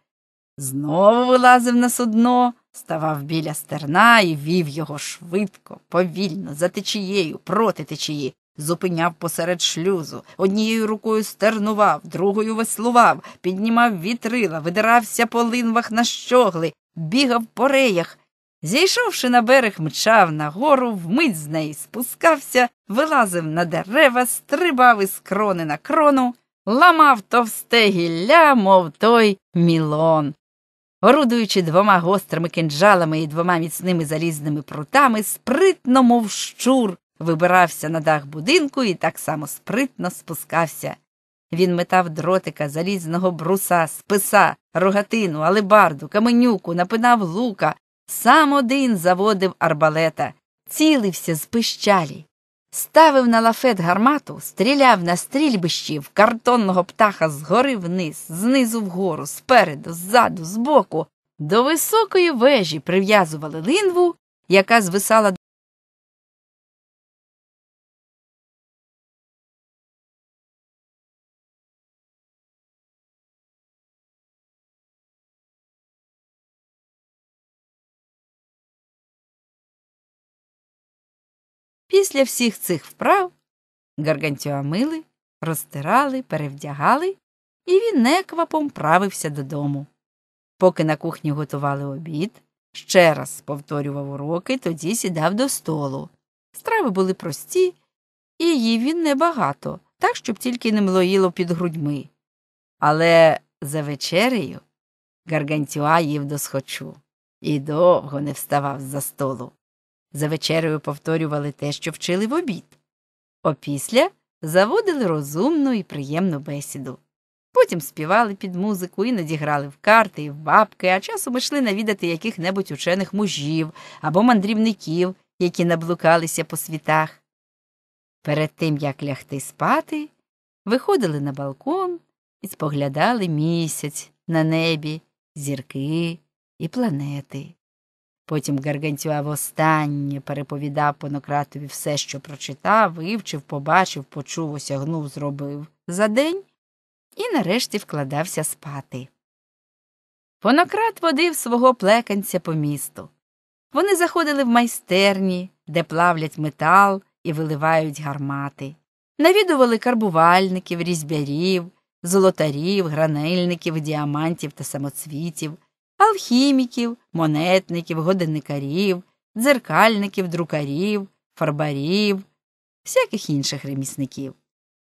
Знову вилазив на судно, ставав біля стерна і вів його швидко, повільно, за течією, проти течії, зупиняв посеред шлюзу, однією рукою стернував, другою веслував, піднімав вітрила, видирався по линвах на щогли, бігав по реях. Зійшовши на берег, мчав на гору, вмить з неї спускався, вилазив на дерева, стрибав із крони на крону, ламав товсте гілля, мов той мілон орудуючи двома гострими кинджалами і двома міцними залізними прутами, спритно, мов щур, вибирався на дах будинку і так само спритно спускався. Він метав дротика, залізного бруса, списа, рогатину, алебарду, каменюку, напинав лука, сам один заводив арбалета, цілився з пищалі ставив на лафет гармату, стріляв на стрільбищі в картонного птаха згори вниз, знизу вгору, спереду, ззаду, збоку. До високої вежі прив'язували линву, яка звисала Після всіх цих вправ Гаргантюа мили, розтирали, перевдягали, і він неквапом правився додому. Поки на кухні готували обід, ще раз повторював уроки, тоді сідав до столу. Страви були прості, і їв він небагато, так, щоб тільки не млоїло під грудьми. Але за вечерею Гаргантюа їв досхочу і довго не вставав з за столу. За вечерею повторювали те, що вчили в обід. Опісля заводили розумну і приємну бесіду. Потім співали під музику, іноді грали в карти і в бабки, а часом йшли навідати яких небудь учених мужів або мандрівників, які наблукалися по світах. Перед тим, як лягти спати, виходили на балкон і споглядали місяць на небі, зірки і планети. Потім Гаргантюа востаннє переповідав Понократові все, що прочитав, вивчив, побачив, почув, осягнув, зробив за день і нарешті вкладався спати. Понократ водив свого плеканця по місту. Вони заходили в майстерні, де плавлять метал і виливають гармати, навідували карбувальників, різьбярів, золотарів, гранельників, діамантів та самоцвітів алхіміків, монетників, годинникарів, дзеркальників, друкарів, фарбарів, всяких інших ремісників.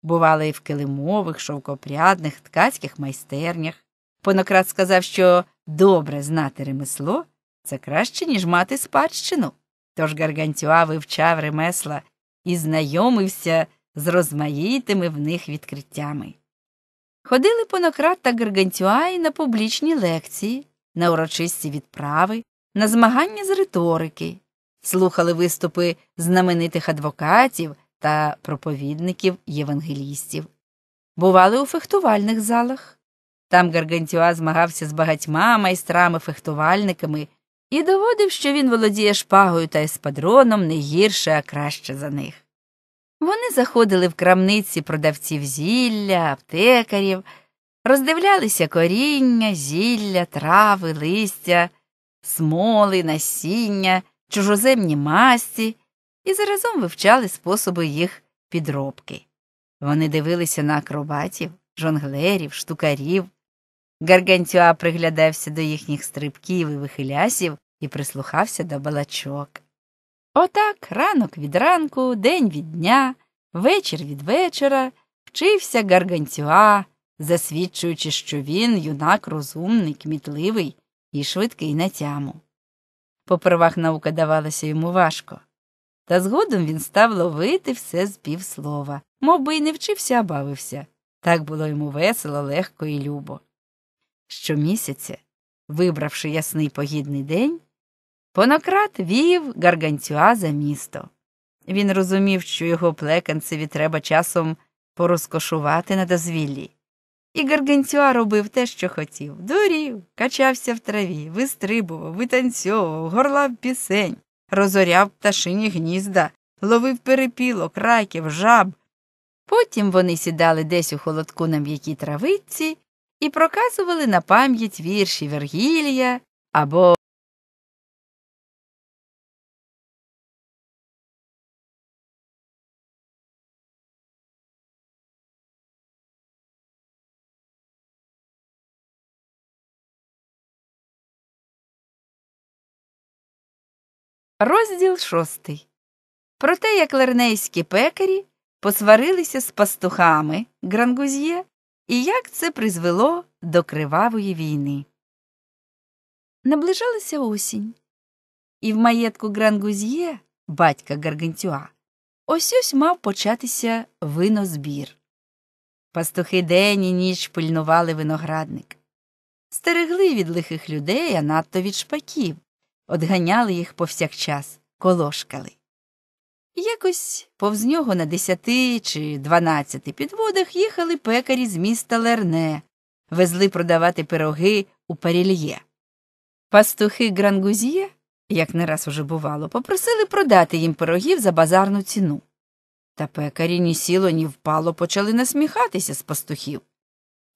Бували і в килимових, шовкопрядних, ткацьких майстернях. Понократ сказав, що добре знати ремесло це краще, ніж мати спадщину. Тож Гаргантюа вивчав ремесла і знайомився з розмаїтими в них відкриттями. Ходили Понократ та Гаргантюа і на публічні лекції, на урочисті відправи, на змагання з риторики, слухали виступи знаменитих адвокатів та проповідників євангелістів, бували у фехтувальних залах. Там Гаргантюа змагався з багатьма майстрами-фехтувальниками і доводив, що він володіє шпагою та еспадроном не гірше, а краще за них. Вони заходили в крамниці продавців зілля, аптекарів роздивлялися коріння, зілля, трави, листя, смоли, насіння, чужоземні масті і заразом вивчали способи їх підробки. Вони дивилися на акробатів, жонглерів, штукарів. Гаргантюа приглядався до їхніх стрибків і вихилясів і прислухався до балачок. Отак ранок від ранку, день від дня, вечір від вечора вчився Гаргантюа засвідчуючи, що він юнак розумний, кмітливий і швидкий на тяму. Попервах наука давалася йому важко, та згодом він став ловити все з півслова, мов би й не вчився, а бавився. Так було йому весело, легко і любо. Щомісяця, вибравши ясний погідний день, Понократ вів гаргантюа за місто. Він розумів, що його плеканцеві треба часом порозкошувати на дозвіллі. І Гаргантюа робив те, що хотів. Дурів, качався в траві, вистрибував, витанцьовував, горлав пісень, розоряв пташині гнізда, ловив перепілок, раків, жаб. Потім вони сідали десь у холодку на м'якій травиці і проказували на пам'ять вірші Вергілія або Розділ шостий. Про те, як лернейські пекарі посварилися з пастухами Грангузьє і як це призвело до кривавої війни. Наближалася осінь, і в маєтку Грангузьє, батька Гаргантюа, ось ось мав початися винозбір. Пастухи день і ніч пильнували виноградник, стерегли від лихих людей, а надто від шпаків одганяли їх повсякчас, колошкали. Якось повз нього на десяти чи дванадцяти підводах їхали пекарі з міста Лерне, везли продавати пироги у парільє. Пастухи Грангузьє, як не раз уже бувало, попросили продати їм пирогів за базарну ціну. Та пекарі ні сіло, ні впало почали насміхатися з пастухів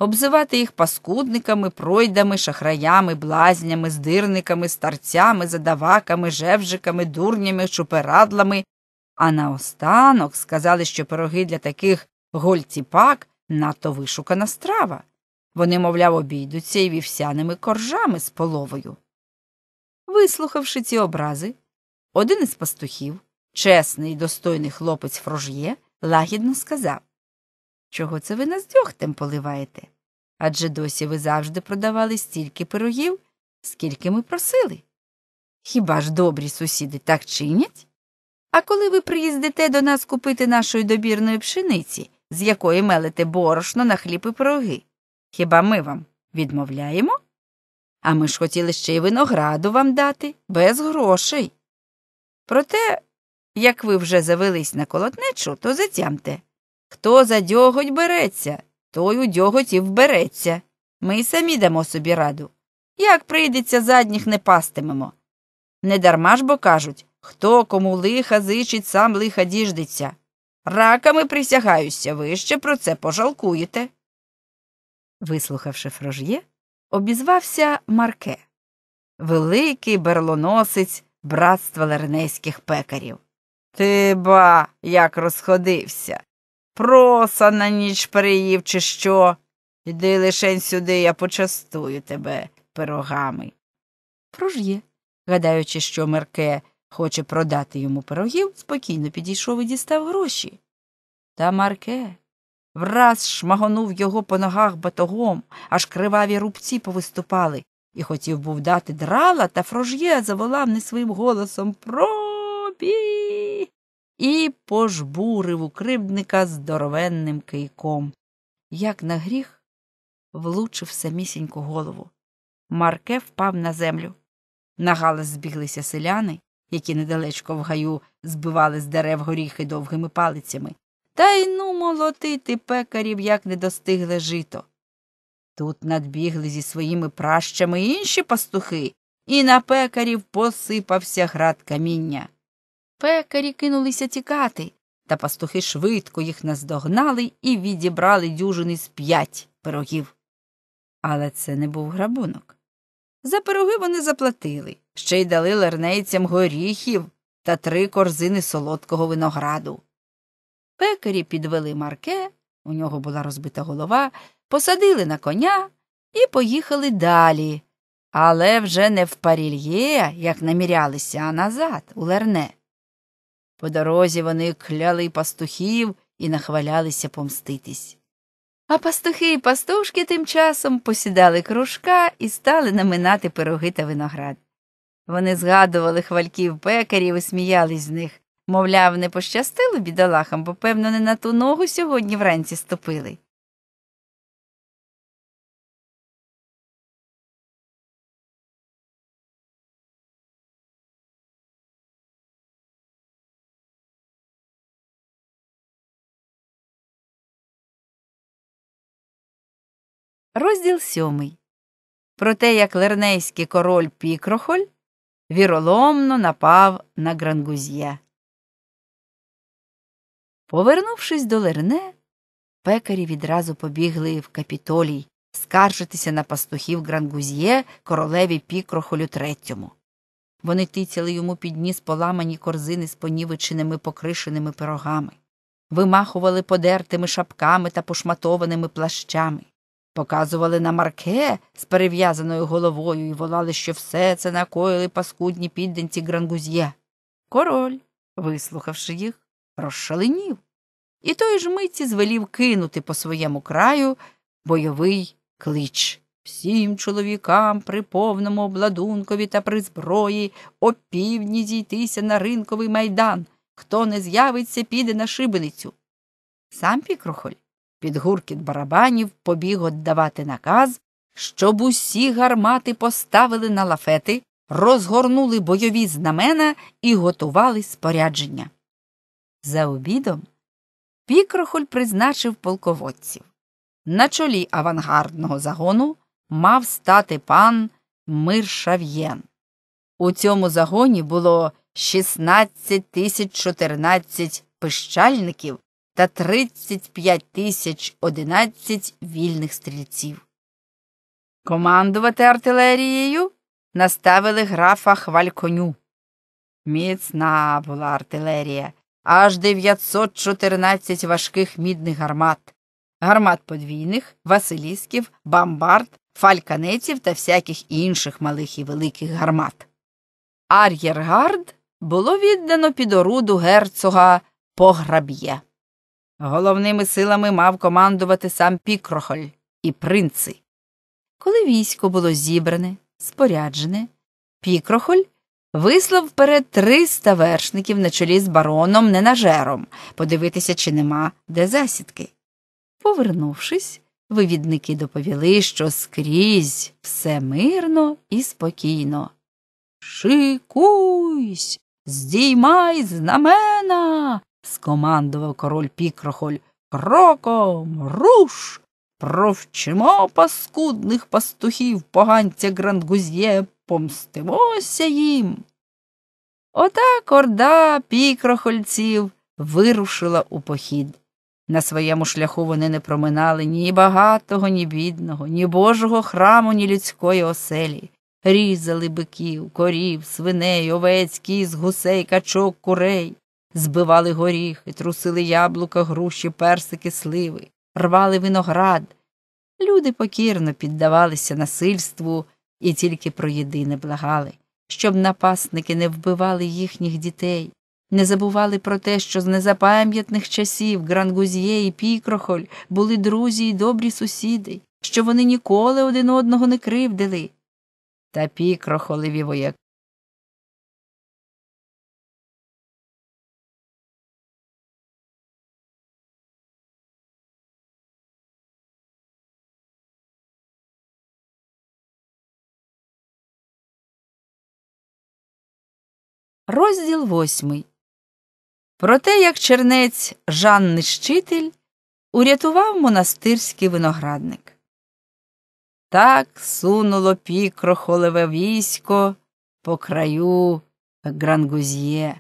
обзивати їх паскудниками, пройдами, шахраями, блазнями, здирниками, старцями, задаваками, жевжиками, дурнями, шуперадлами, А наостанок сказали, що пироги для таких гольціпак надто вишукана страва. Вони, мовляв, обійдуться і вівсяними коржами з половою. Вислухавши ці образи, один із пастухів, чесний і достойний хлопець Фрож'є, лагідно сказав Чого це ви нас дьогтем поливаєте? адже досі ви завжди продавали стільки пирогів, скільки ми просили. Хіба ж добрі сусіди так чинять? А коли ви приїздите до нас купити нашої добірної пшениці, з якої мелите борошно на хліб і пироги, хіба ми вам відмовляємо? А ми ж хотіли ще й винограду вам дати без грошей. Проте, як ви вже завелись на колотнечу, то затямте хто за дьоготь береться, той у дьоготів вбереться. Ми й самі дамо собі раду. Як прийдеться, задніх не пастимемо. Недарма ж бо кажуть хто кому лиха зичить, сам лиха діждеться. Раками присягаюся, ви ще про це пожалкуєте. Вислухавши фрожє, обізвався Марке, великий берлоносець братства лернейських пекарів. Ти ба, як розходився проса на ніч переїв, чи що. Іди лишень сюди, я почастую тебе пирогами. Прож'є, гадаючи, що Мерке хоче продати йому пирогів, спокійно підійшов і дістав гроші. Та Марке враз шмагонув його по ногах батогом, аж криваві рубці повиступали, і хотів був дати драла, та фрож'є заволав не своїм голосом Пробі і пожбурив у кривдника здоровенним кийком. Як на гріх, влучив самісіньку голову. Марке впав на землю. На галас збіглися селяни, які недалечко в гаю збивали з дерев горіхи довгими палицями. Та й ну молотити пекарів, як не достигли жито. Тут надбігли зі своїми пращами інші пастухи, і на пекарів посипався град каміння пекарі кинулися тікати, та пастухи швидко їх наздогнали і відібрали дюжини з п'ять пирогів. Але це не був грабунок. За пироги вони заплатили, ще й дали ларнейцям горіхів та три корзини солодкого винограду. Пекарі підвели марке, у нього була розбита голова, посадили на коня і поїхали далі. Але вже не в парільє, як намірялися, а назад, у Лерне. По дорозі вони кляли пастухів і нахвалялися помститись. А пастухи і пастушки тим часом посідали кружка і стали наминати пироги та виноград. Вони згадували хвальків пекарів і сміялись з них, мовляв, не пощастило бідолахам, бо, певно, не на ту ногу сьогодні вранці ступили. Розділ сьомий. Про те, як лернейський король Пікрохоль віроломно напав на Грангуз'є. Повернувшись до Лерне, пекарі відразу побігли в капітолій скаржитися на пастухів Грангуз'є королеві Пікрохолю третьому. Вони тицяли йому під ніс поламані корзини з понівеченими покришеними пирогами, вимахували подертими шапками та пошматованими плащами. Показували на марке з перев'язаною головою і волали, що все це накоїли паскудні підденці Грангузьє. Король, вислухавши їх, розшаленів. І той ж митці звелів кинути по своєму краю бойовий клич. Всім чоловікам при повному обладункові та при зброї опівдні зійтися на ринковий майдан. Хто не з'явиться, піде на шибеницю. Сам пікрохоль під гуркіт барабанів побіг віддавати наказ, щоб усі гармати поставили на лафети, розгорнули бойові знамена і готували спорядження. За обідом Пікрохоль призначив полководців. На чолі авангардного загону мав стати пан Миршав'єн. У цьому загоні було 16 тисяч 14 пищальників та 35 тисяч 11 вільних стрільців. Командувати артилерією наставили графа хвальконю. Міцна була артилерія, аж 914 важких мідних гармат, гармат подвійних, василісків, бомбард, фальканетів та всяких інших малих і великих гармат. Ар'єргард було віддано під оруду герцога Пограб'є. Головними силами мав командувати сам Пікрохоль і принци. Коли військо було зібране, споряджене, Пікрохоль вислав вперед 300 вершників на чолі з бароном Ненажером подивитися, чи нема де засідки. Повернувшись, вивідники доповіли, що скрізь все мирно і спокійно. Шикуйсь, здіймай знамена скомандував король пікрохоль. Кроком руш! Провчимо паскудних пастухів поганця Грандгузьє, помстимося їм. Отак орда пікрохольців вирушила у похід. На своєму шляху вони не проминали ні багатого, ні бідного, ні божого храму, ні людської оселі. Різали биків, корів, свиней, овець, кіз, гусей, качок, курей збивали горіхи, трусили яблука, груші, персики, сливи, рвали виноград. Люди покірно піддавалися насильству і тільки про єдине благали, щоб напасники не вбивали їхніх дітей, не забували про те, що з незапам'ятних часів Грангузьє і Пікрохоль були друзі й добрі сусіди, що вони ніколи один одного не кривдили. Та пікрохолеві вояки. Розділ восьмий. Про те, як чернець Жан Нищитель урятував монастирський виноградник. Так сунуло пікро холеве військо по краю Грангузьє.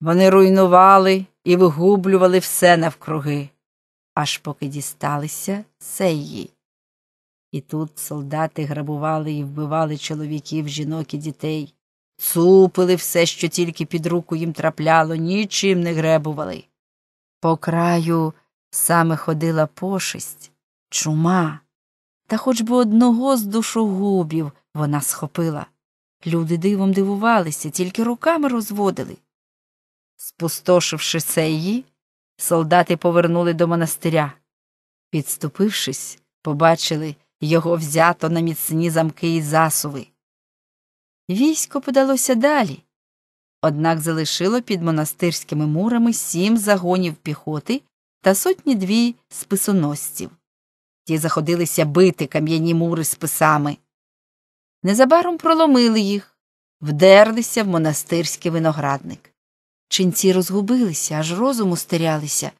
Вони руйнували і вигублювали все навкруги, аж поки дісталися сеї. І тут солдати грабували і вбивали чоловіків, жінок і дітей цупили все, що тільки під руку їм трапляло, нічим не гребували. По краю саме ходила пошесть, чума, та хоч би одного з душогубів вона схопила. Люди дивом дивувалися, тільки руками розводили. Спустошивши її, солдати повернули до монастиря. Підступившись, побачили його взято на міцні замки і засуви. Військо подалося далі, однак залишило під монастирськими мурами сім загонів піхоти та сотні дві списоносців. Ті заходилися бити кам'яні мури списами. Незабаром проломили їх, вдерлися в монастирський виноградник. Чинці розгубилися, аж розуму стерялися,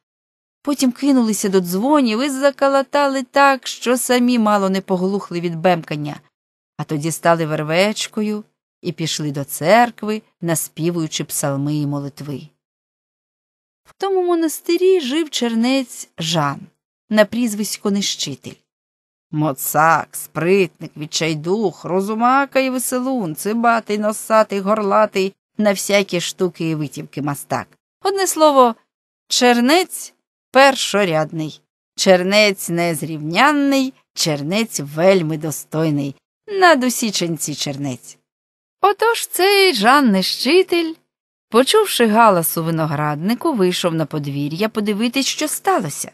потім кинулися до дзвонів і закалатали так, що самі мало не поглухли від бемкання, а тоді стали вервечкою і пішли до церкви, наспівуючи псалми і молитви. В тому монастирі жив чернець Жан на прізвисько Нищитель. Моцак, спритник, відчайдух, розумака і веселун, цибатий, носатий, горлатий на всякі штуки і витівки мастак. Одне слово, чернець першорядний, чернець незрівнянний, чернець вельми достойний, надусіченці чернець. Отож цей Жан Нещитель, почувши галасу винограднику, вийшов на подвір'я подивитись, що сталося.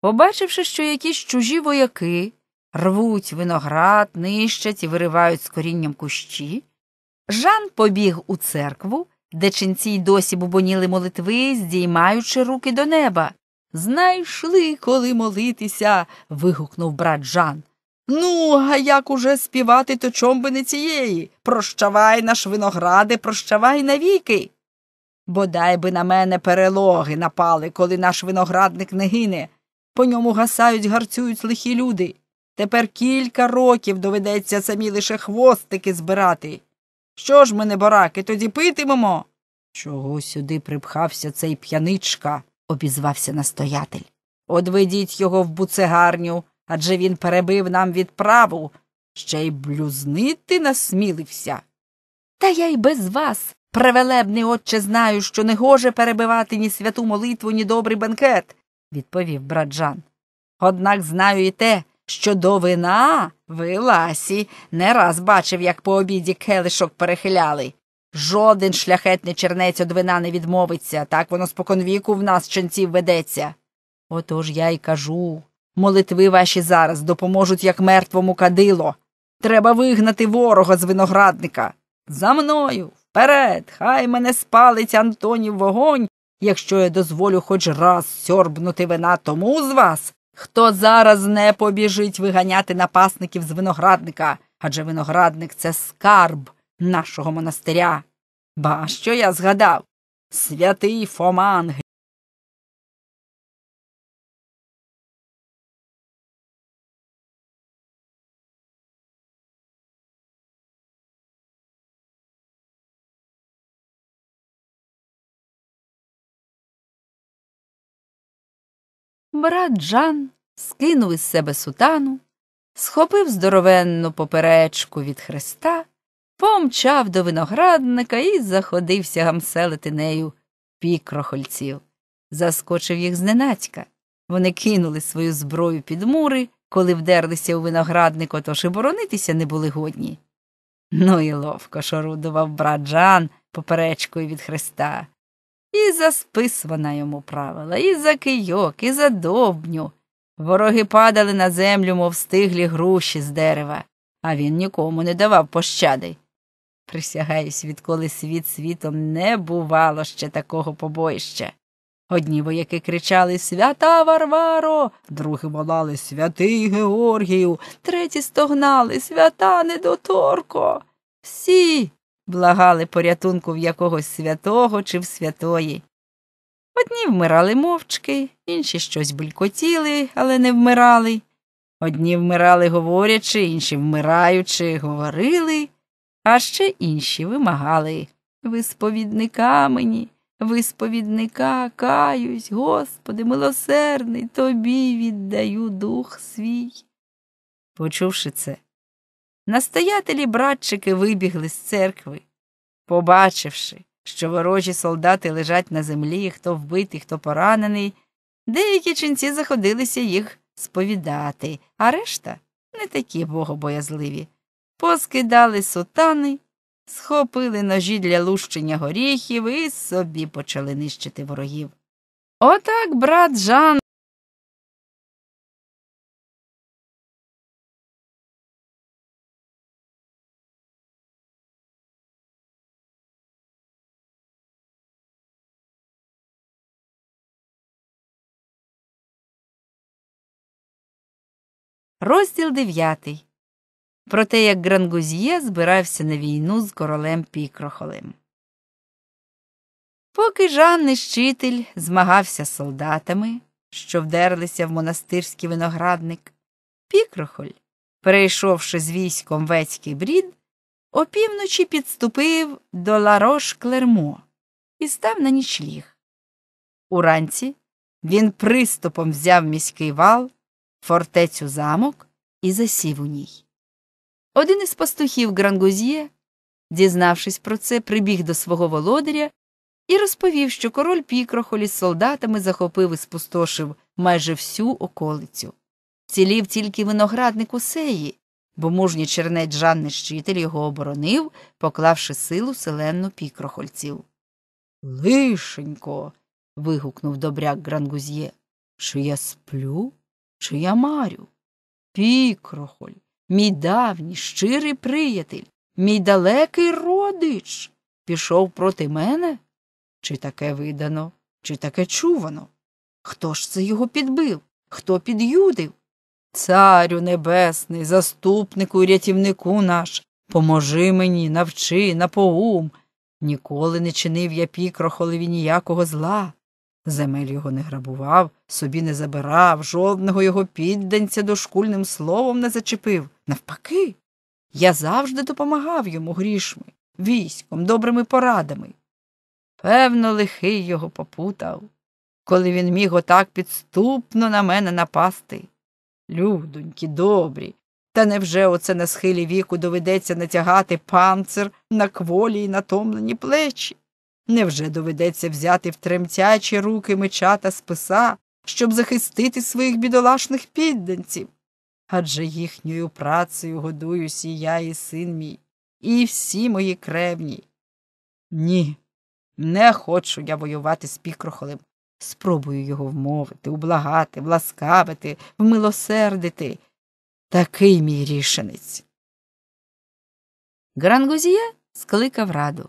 Побачивши, що якісь чужі вояки рвуть виноград, нищать і виривають з корінням кущі, Жан побіг у церкву, де ченці й досі бубоніли молитви, здіймаючи руки до неба. Знайшли, коли молитися. вигукнув брат Жан. Ну, а як уже співати, то чом би не цієї. Прощавай наш винограде, прощавай навіки. Бодай би на мене перелоги напали, коли наш виноградник не гине. По ньому гасають, гарцюють лихі люди. Тепер кілька років доведеться самі лише хвостики збирати. Що ж ми, не бараки, тоді питимемо? Чого сюди припхався цей п'яничка, обізвався настоятель. Одведіть його в буцегарню адже він перебив нам відправу, ще й блюзнити насмілився. Та я й без вас, превелебний отче, знаю, що не гоже перебивати ні святу молитву, ні добрий бенкет, відповів браджан. Однак знаю і те, що до вина ви ласі не раз бачив, як по обіді келишок перехиляли. Жоден шляхетний чернець од вина не відмовиться, так воно споконвіку в нас ченців ведеться. Отож я й кажу Молитви ваші зараз допоможуть як мертвому кадило. Треба вигнати ворога з виноградника. За мною вперед, хай мене спалить Антонів вогонь, якщо я дозволю хоч раз сьорбнути вина тому з вас, хто зараз не побіжить виганяти напасників з виноградника, адже виноградник це скарб нашого монастиря. Ба що я згадав? Святий Фоман Брат Джан скинув із себе сутану, схопив здоровенну поперечку від хреста, помчав до виноградника і заходився гамселити нею пікрохольців. Заскочив їх зненацька. Вони кинули свою зброю під мури, коли вдерлися у виноградник, отож і боронитися не були годні. Ну і ловко шорудував брат Джан поперечкою від хреста. І за спис вона йому правила, і за кийок, і за добню. Вороги падали на землю, мов стиглі груші з дерева, а він нікому не давав пощади. Присягаюсь, відколи світ світом не бувало ще такого побоїща. Одні вояки кричали Свята Варваро, другі волали Святий Георгію, треті стогнали Свята недоторко. Всі благали порятунку в якогось святого чи в святої. Одні вмирали мовчки, інші щось булькотіли, але не вмирали. Одні вмирали говорячи, інші вмираючи, говорили, а ще інші вимагали висповідника мені, висповідника каюсь, Господи, милосердний, тобі віддаю дух свій. Почувши це, настоятелі братчики вибігли з церкви. Побачивши, що ворожі солдати лежать на землі, хто вбитий, хто поранений, деякі ченці заходилися їх сповідати, а решта не такі богобоязливі. Поскидали сутани, схопили ножі для лущення горіхів і собі почали нищити ворогів. Отак брат Жан. Розділ дев'ятий Про те, як Грангузьє збирався на війну з королем Пікрохолем. Поки Жан Нищитель змагався з солдатами, що вдерлися в монастирський виноградник, Пікрохоль, перейшовши з військом вецький брід, опівночі підступив до Ларош Клермо і став на нічліг. Уранці він приступом взяв міський вал фортецю замок і засів у ній. Один із пастухів Грангузьє, дізнавшись про це, прибіг до свого володаря і розповів, що король пікрохолі з солдатами захопив і спустошив майже всю околицю. Цілів тільки виноградник Усеї, бо мужній чернець Жанний Щитель його оборонив, поклавши силу селенну пікрохольців. Лишенько. вигукнув добряк Грангузьє, що я сплю? що я марю. Пікрохоль, мій давній щирий приятель, мій далекий родич пішов проти мене? Чи таке видано, чи таке чувано? Хто ж це його підбив? Хто під'юдив? Царю небесний, заступнику і рятівнику наш, поможи мені, навчи, напоум. Ніколи не чинив я пікрохолеві ніякого зла. Земель його не грабував, собі не забирав, жодного його підданця дошкульним словом не зачепив. Навпаки, я завжди допомагав йому грішми, військом, добрими порадами. Певно, лихий його попутав, коли він міг отак підступно на мене напасти. Людоньки, добрі. Та невже оце на схилі віку доведеться натягати панцир на кволі й натомлені плечі? Невже доведеться взяти в тремтячі руки меча та списа, щоб захистити своїх бідолашних підданців. Адже їхньою працею годуюсь і я і син мій, і всі мої кревні. Ні, не хочу я воювати з пікрохолем. Спробую його вмовити, ублагати, власкавити, вмилосердити. Такий мій рішенець. Грангузія скликав раду.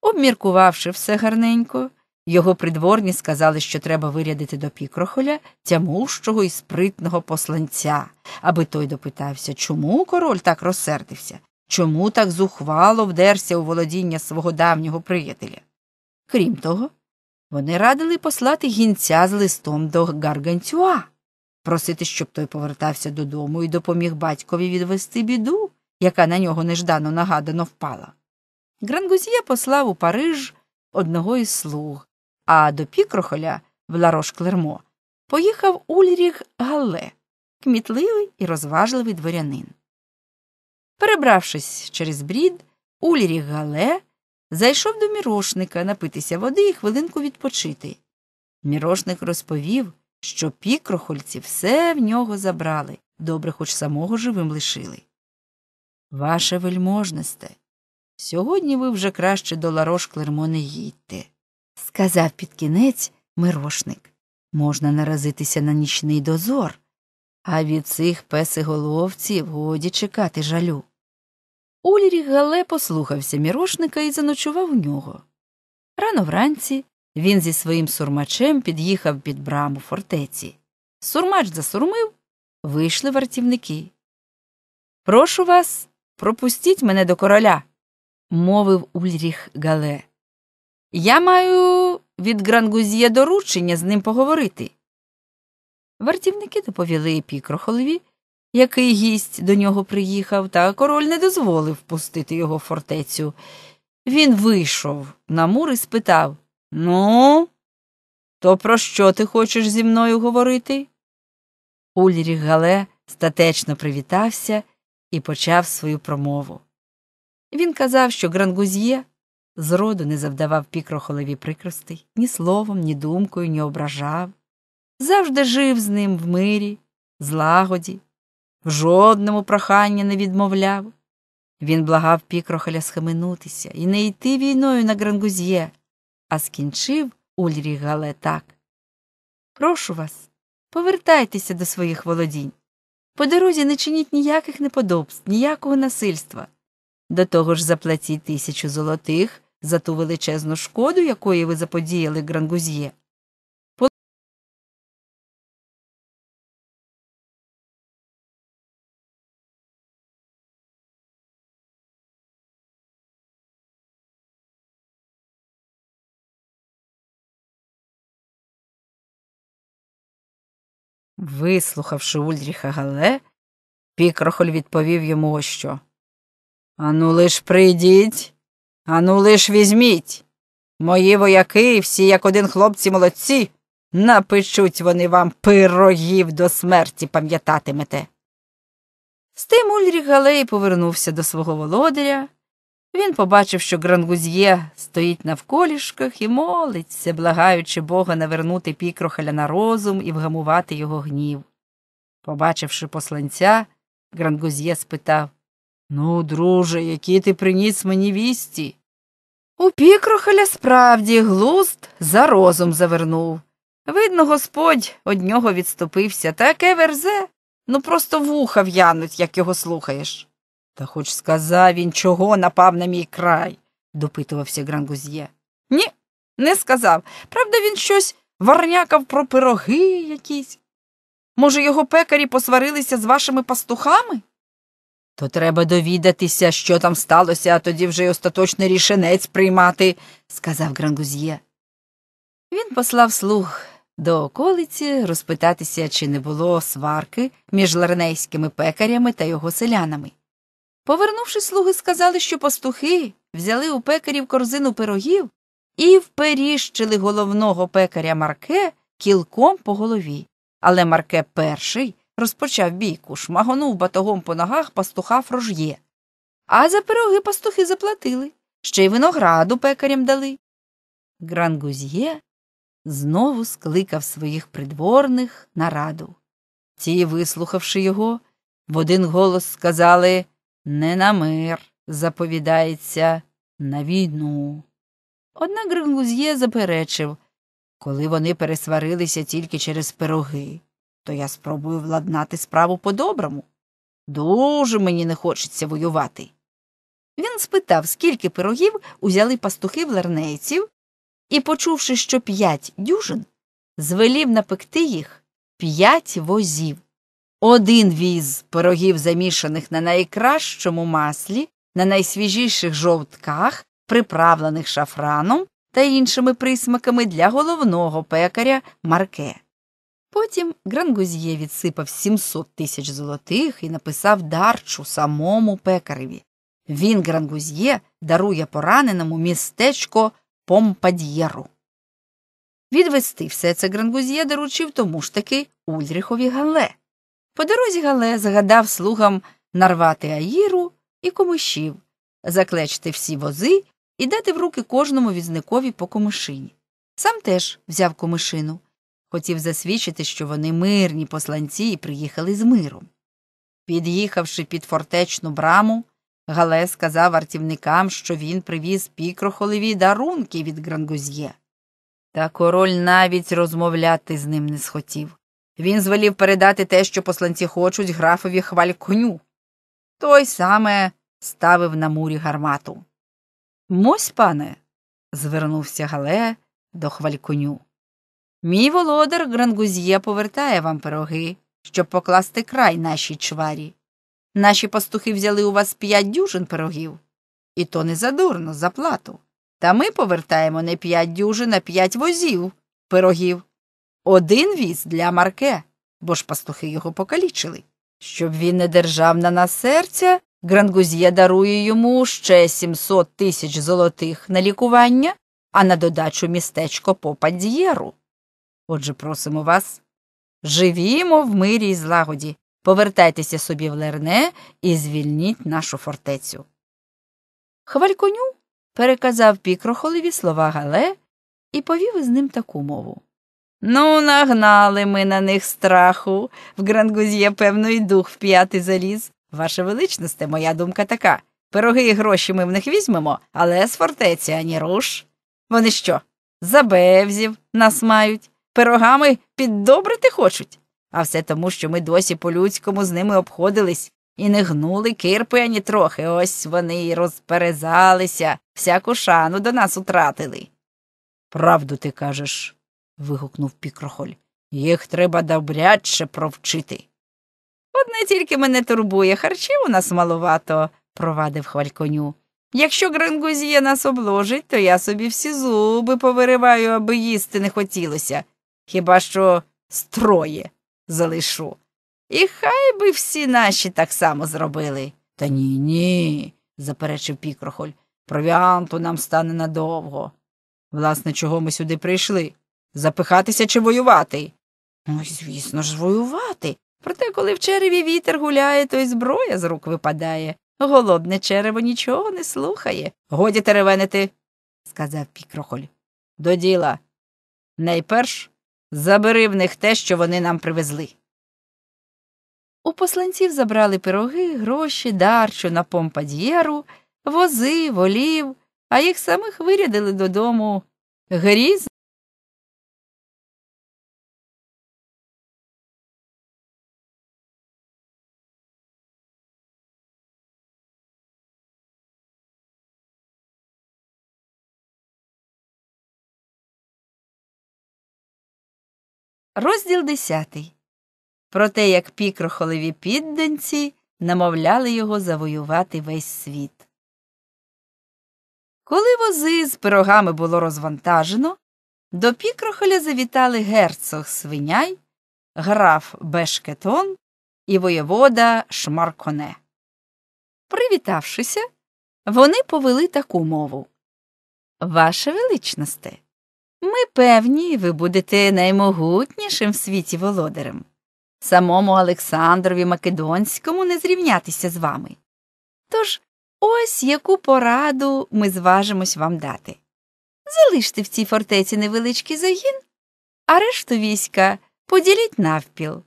Обміркувавши все гарненько, його придворні сказали, що треба вирядити до пікрохоля тямущого і спритного посланця, аби той допитався, чому король так розсердився, чому так зухвало вдерся у володіння свого давнього приятеля. Крім того, вони радили послати гінця з листом до Гаргантюа, просити, щоб той повертався додому і допоміг батькові відвести біду, яка на нього неждано нагадано впала. Грангузія послав у Париж одного із слуг, а до Пікрохоля в Ларош Клермо поїхав Ульріх Галле, кмітливий і розважливий дворянин. Перебравшись через брід, Ульріх Гале зайшов до мірошника напитися води і хвилинку відпочити. Мірошник розповів, що пікрохольці все в нього забрали, добре хоч самого живим лишили. Ваше вельможносте, сьогодні ви вже краще до Ларош Клермо не їдьте сказав під кінець мирошник. Можна наразитися на нічний дозор, а від цих песиголовців годі чекати жалю. Ульріх Гале послухався мірошника і заночував у нього. Рано вранці він зі своїм сурмачем під'їхав під браму фортеці. Сурмач засурмив, вийшли вартівники. Прошу вас, пропустіть мене до короля, мовив Ульріх Гале. Я маю від Грангузія доручення з ним поговорити. Вартівники доповіли пікрохолові, який гість до нього приїхав, та король не дозволив пустити його в фортецю. Він вийшов на мур і спитав Ну, то про що ти хочеш зі мною говорити? Ульріх Гале статечно привітався і почав свою промову. Він казав, що Грангузьє зроду не завдавав пікрохолові прикростей, ні словом, ні думкою, ні ображав. Завжди жив з ним в мирі, злагоді, в жодному прохання не відмовляв. Він благав пікрохоля схаменутися і не йти війною на Грангуз'є, а скінчив Ульрі Гале так. Прошу вас, повертайтеся до своїх володінь. По дорозі не чиніть ніяких неподобств, ніякого насильства. До того ж заплатіть тисячу золотих за ту величезну шкоду, якої ви заподіяли Грангуз'є. Вислухавши Ульріха Гале, Пікрохоль відповів йому ось що. Ану, лиш прийдіть. Ану, лиш візьміть. Мої вояки, всі як один хлопці молодці, напечуть вони вам пирогів до смерті пам'ятатимете. З тим Ульріх Галей повернувся до свого володаря. Він побачив, що Грангузьє стоїть навколішках і молиться, благаючи Бога навернути пікрохаля на розум і вгамувати його гнів. Побачивши посланця, Грангузьє спитав Ну, друже, які ти приніс мені вісті? У пікрохаля справді глузд за розум завернув. Видно, господь од нього відступився, таке верзе. Ну просто вуха в'януть, як його слухаєш. Та хоч сказав він, чого напав на мій край, допитувався Грангузьє. Ні, не сказав. Правда, він щось варнякав про пироги якісь. Може, його пекарі посварилися з вашими пастухами? То треба довідатися, що там сталося, а тоді вже й остаточний рішенець приймати, сказав Грангузьє. Він послав слуг до околиці розпитатися, чи не було сварки між ларнейськими пекарями та його селянами. Повернувши слуги, сказали, що пастухи взяли у пекарів корзину пирогів і вперіщили головного пекаря Марке кілком по голові. Але Марке перший розпочав бійку, шмагонув батогом по ногах пастуха Фрож'є. А за пироги пастухи заплатили, ще й винограду пекарям дали. Грангузьє знову скликав своїх придворних на раду. Ті, вислухавши його, в один голос сказали Не на мир заповідається на війну. Однак Грангузьє заперечив, коли вони пересварилися тільки через пироги то я спробую владнати справу по-доброму. Дуже мені не хочеться воювати. Він спитав, скільки пирогів узяли пастухи в ларнейців, і, почувши, що п'ять дюжин, звелів напекти їх п'ять возів. Один віз пирогів, замішаних на найкращому маслі, на найсвіжіших жовтках, приправлених шафраном та іншими присмаками для головного пекаря Марке. Потім Грангузьє відсипав 700 тисяч золотих і написав дарчу самому пекареві. Він, Грангузьє, дарує пораненому містечко Помпад'єру. Відвести все це Грангузьє доручив тому ж таки Ульріхові Гале. По дорозі Гале згадав слугам нарвати аїру і комишів, заклечити всі вози і дати в руки кожному візникові по комишині. Сам теж взяв комишину хотів засвідчити, що вони мирні посланці і приїхали з миром. Під'їхавши під фортечну браму, Гале сказав вартівникам, що він привіз пікрохолеві дарунки від Грангузьє. Та король навіть розмовляти з ним не схотів. Він звелів передати те, що посланці хочуть графові хваль коню. Той саме ставив на мурі гармату. Мось, пане, звернувся Гале до хвальконю. Мій володар Грангузьє повертає вам пироги, щоб покласти край нашій чварі. Наші пастухи взяли у вас п'ять дюжин пирогів, і то не задурно за плату. Та ми повертаємо не п'ять дюжин, а п'ять возів пирогів. Один віз для Марке, бо ж пастухи його покалічили. Щоб він не держав на нас серця, Грангузьє дарує йому ще сімсот тисяч золотих на лікування, а на додачу містечко Попадьєру. Отже, просимо вас. Живімо в мирі і злагоді, повертайтеся собі в Лерне і звільніть нашу фортецю. Хвальконю переказав пікрохолеві слова Гале і повів із ним таку мову. Ну, нагнали ми на них страху. В Грангуз'є, певно, й дух вп'яти заліз. Ваше величносте, моя думка така. Пироги і гроші ми в них візьмемо, але з фортеці ані руш. Вони що? Забевзів нас мають пирогами піддобрити хочуть, а все тому, що ми досі по-людському з ними обходились і не гнули кирпи ані трохи. Ось вони й розперезалися, всяку шану до нас утратили. Правду ти кажеш. вигукнув пікрохоль. Їх треба добряче провчити. Одне тільки мене турбує, харчів у нас маловато, провадив хвальконю. Якщо Грингузія нас обложить, то я собі всі зуби повириваю, аби їсти не хотілося хіба що строє залишу. І хай би всі наші так само зробили. Та ні, ні, заперечив пікрохоль. Провіанту нам стане надовго. Власне, чого ми сюди прийшли? Запихатися чи воювати? Ну, звісно ж, воювати. Проте, коли в череві вітер гуляє, то й зброя з рук випадає. Голодне черево нічого не слухає. Годі теревенити, сказав пікрохоль. До діла. Найперш Забери в них те, що вони нам привезли. У посланців забрали пироги, гроші, дарчу на помпад'єру, вози, волів, а їх самих вирядили додому. Грізно. Розділ десятий Про те, як пікрохолеві підданці намовляли його завоювати весь світ. Коли вози з пирогами було розвантажено, до пікрохоля завітали герцог свиняй, граф Бешкетон і воєвода Шмарконе. Привітавшися, вони повели таку мову Ваше величносте. Ми певні, ви будете наймогутнішим в світі володарем. Самому Олександрові Македонському не зрівнятися з вами. Тож ось яку пораду ми зважимось вам дати. Залиште в цій фортеці невеличкий загін, а решту війська поділіть навпіл.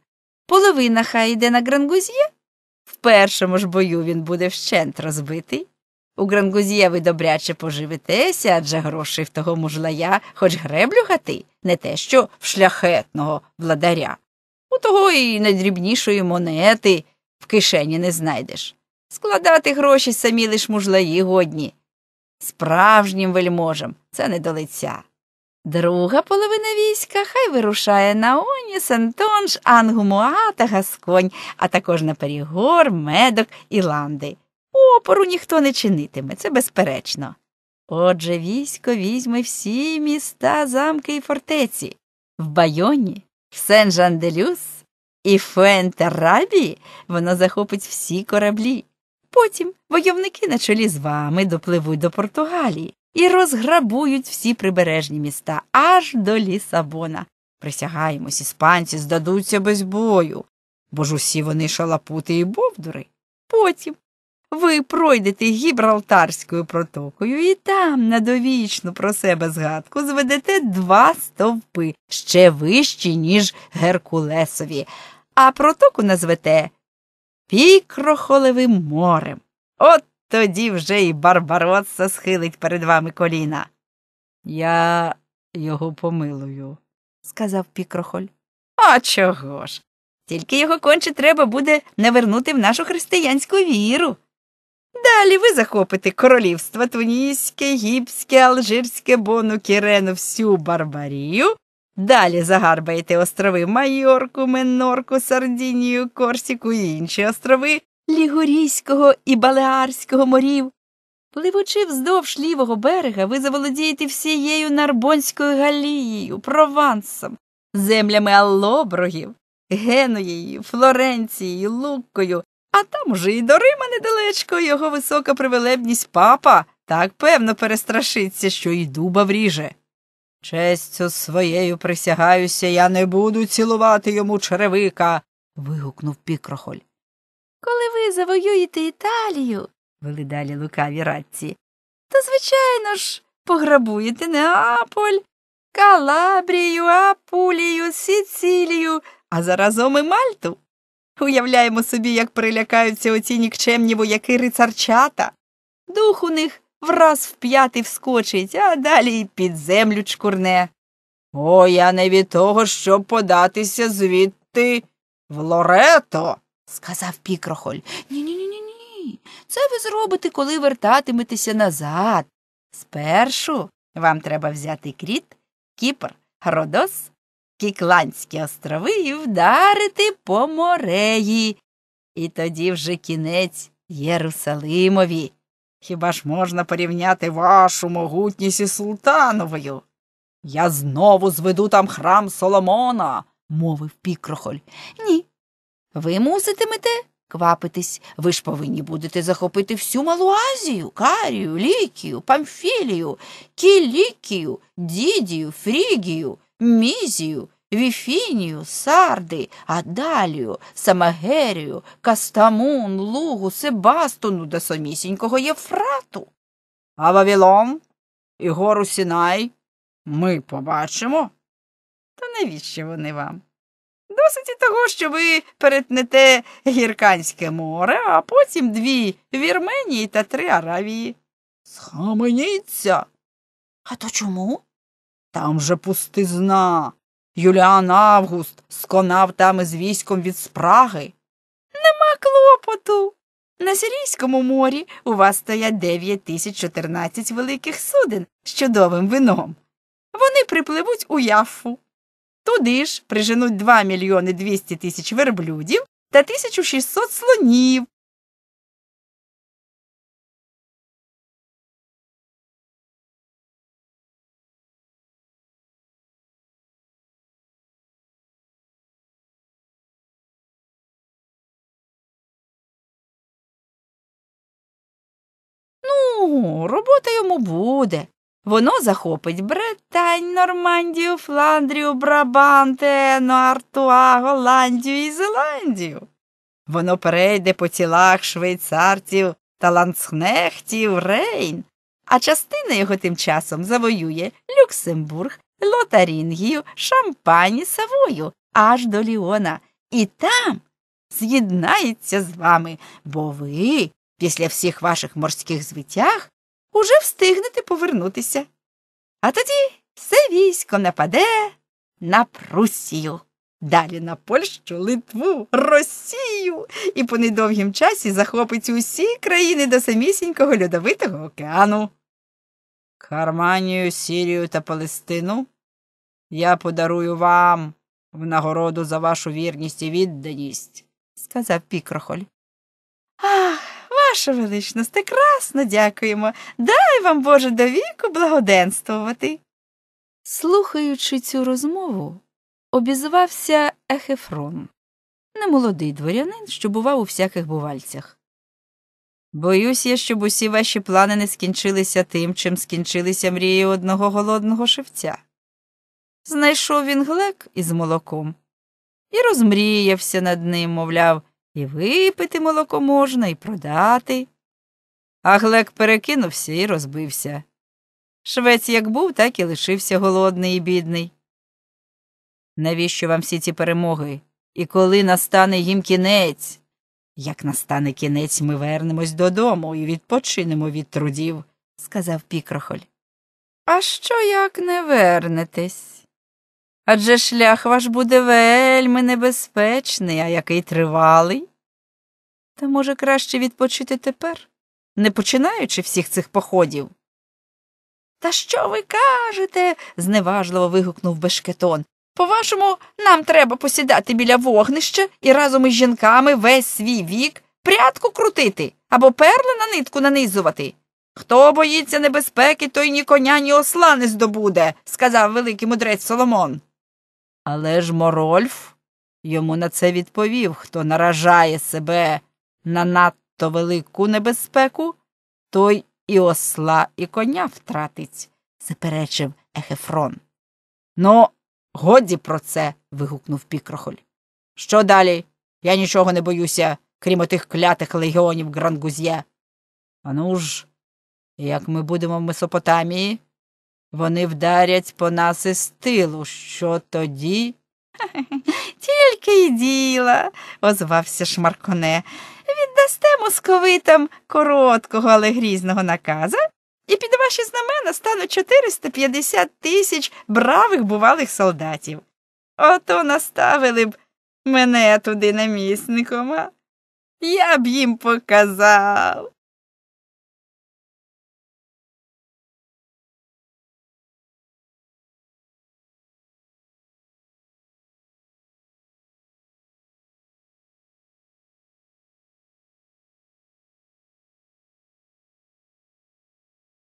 Половина хай йде на Грангуз'є. В першому ж бою він буде вщент розбитий. У Грангузія ви добряче поживитеся, адже грошей в того мужлая хоч греблю гати, не те що в шляхетного владаря. У того і найдрібнішої монети в кишені не знайдеш. Складати гроші самі лиш мужлаї годні. Справжнім вельможам це не до лиця. Друга половина війська хай вирушає на Оні, Сентонж, Ангумуа та Гасконь, а також на Перігор, медок і ланди. Опору ніхто не чинитиме, це безперечно. Отже, військо візьме всі міста, замки і фортеці в Байоні, в сен жан де і Фуентерабі воно захопить всі кораблі. Потім войовники на чолі з вами допливуть до Португалії і розграбують всі прибережні міста аж до Лісабона. Присягаємось, іспанці здадуться без бою, бо ж усі вони шалапути і бовдури. Потім ви пройдете гібралтарською протокою і там на довічну про себе згадку зведете два стовпи ще вищі, ніж Геркулесові, а протоку назвете Пікрохолевим морем. От тоді вже і Барбаросса схилить перед вами коліна. Я його помилую, сказав Пікрохоль. А чого ж? Тільки його конче треба буде навернути в нашу християнську віру. Далі ви захопите королівство Туніське, Гіпське, Алжирське, Бону, Кірену, всю Барбарію. Далі загарбаєте острови Майорку, Менорку, Сардінію, Корсіку і інші острови Лігурійського і Балеарського морів. Пливучи вздовж лівого берега, ви заволодієте всією Нарбонською Галією, Провансом, землями Аллоброгів, Генуєю, Флоренцією, Луккою, а там уже і до Рима недалечко його висока привилебність папа так певно перестрашиться, що й дуба вріже. Честю своєю присягаюся, я не буду цілувати йому черевика. вигукнув пікрохоль. Коли ви завоюєте Італію, вели далі лукаві радці, то, звичайно ж, пограбуєте Неаполь, Калабрію, Апулію, Сицилію, а заразом і Мальту. Уявляємо собі, як перелякаються оці нікчемні вояки рицарчата. Дух у них враз в п'ятий вскочить, а далі й під землю чкурне. О, я не від того, щоб податися звідти в Лорето, сказав пікрохоль. Ні, ні, ні, ні, ні. Це ви зробите, коли вертатиметеся назад. Спершу вам треба взяти кріт, кіпр, родос Кікландські острови і вдарити по мореї. І тоді вже кінець Єрусалимові. Хіба ж можна порівняти вашу могутність із Султановою? Я знову зведу там храм Соломона, мовив пікрохоль. Ні. Ви муситимете квапитись. Ви ж повинні будете захопити всю Малу Азію, Карію, Лікію, Памфілію, Кілікію, Дідію, Фрігію. Мізію, Віфінію, Сарди, Адалію, Самагерію, Кастамун, Лугу, Себастону до самісінького Єфрату. А Вавілон і гору Сінай ми побачимо. Та навіщо вони вам? Досить і того, що ви перетнете Гірканське море, а потім дві Вірменії та три Аравії. Схаменіться. А то чому? Там же пустизна. Юліан Август сконав там із військом від спраги. Нема клопоту. На Сирійському морі у вас стоять 9 тисяч 14 великих суден з чудовим вином. Вони припливуть у яфу. Туди ж приженуть 2 мільйони 200 тисяч верблюдів та 1600 слонів робота йому буде. Воно захопить Британь, Нормандію, Фландрію, Брабанте, Ено, Артуа, Голландію і Зеландію. Воно перейде по тілах швейцарців та ланцхнехтів Рейн, а частина його тим часом завоює Люксембург, Лотарінгію, Шампані, Савою аж до Ліона. І там з'єднається з вами, бо ви після всіх ваших морських звитяг уже встигнете повернутися. А тоді все військо нападе на Пруссію, далі на Польщу, Литву, Росію і по недовгім часі захопить усі країни до самісінького льодовитого океану. Карманію, Сірію та Палестину я подарую вам в нагороду за вашу вірність і відданість, сказав Пікрохоль. Ах! Ваша величність, красно дякуємо. Дай вам Боже до віку благоденствувати. Слухаючи цю розмову, обізвався Ехефрон, немолодий дворянин, що бував у всяких бувальцях. Боюсь я, щоб усі ваші плани не скінчилися тим, чим скінчилися мрії одного голодного шевця. Знайшов він глек із молоком і розмріявся над ним, мовляв. І випити молоко можна, і продати. А глек перекинувся і розбився. Швець як був, так і лишився голодний і бідний. Навіщо вам всі ці перемоги? І коли настане їм кінець? Як настане кінець, ми вернемось додому і відпочинемо від трудів, сказав пікрохоль. А що як не вернетесь? Адже шлях ваш буде вельми небезпечний, а який тривалий. Та, може, краще відпочити тепер, не починаючи всіх цих походів. Та що ви кажете? зневажливо вигукнув Бешкетон. По вашому, нам треба посідати біля вогнища і разом із жінками весь свій вік прятку крутити або перли на нитку нанизувати. Хто боїться небезпеки, той ні коня, ні осла не здобуде, сказав великий мудрець Соломон. Але ж Морольф йому на це відповів, хто наражає себе на надто велику небезпеку, той і осла, і коня втратить, заперечив Ехефрон. Ну, годі про це. вигукнув Пікрохоль. Що далі? Я нічого не боюся, крім отих клятих легіонів Грангуз'є. Ану ж, як ми будемо в Месопотамії? Вони вдарять по нас із тилу. Що тоді? (laughs) Тільки й діла, озвався Шмарконе. Віддасте московитам короткого, але грізного наказа, і під ваші знамена стануть 450 тисяч бравих бувалих солдатів. Ото наставили б мене туди намісником. а Я б їм показав.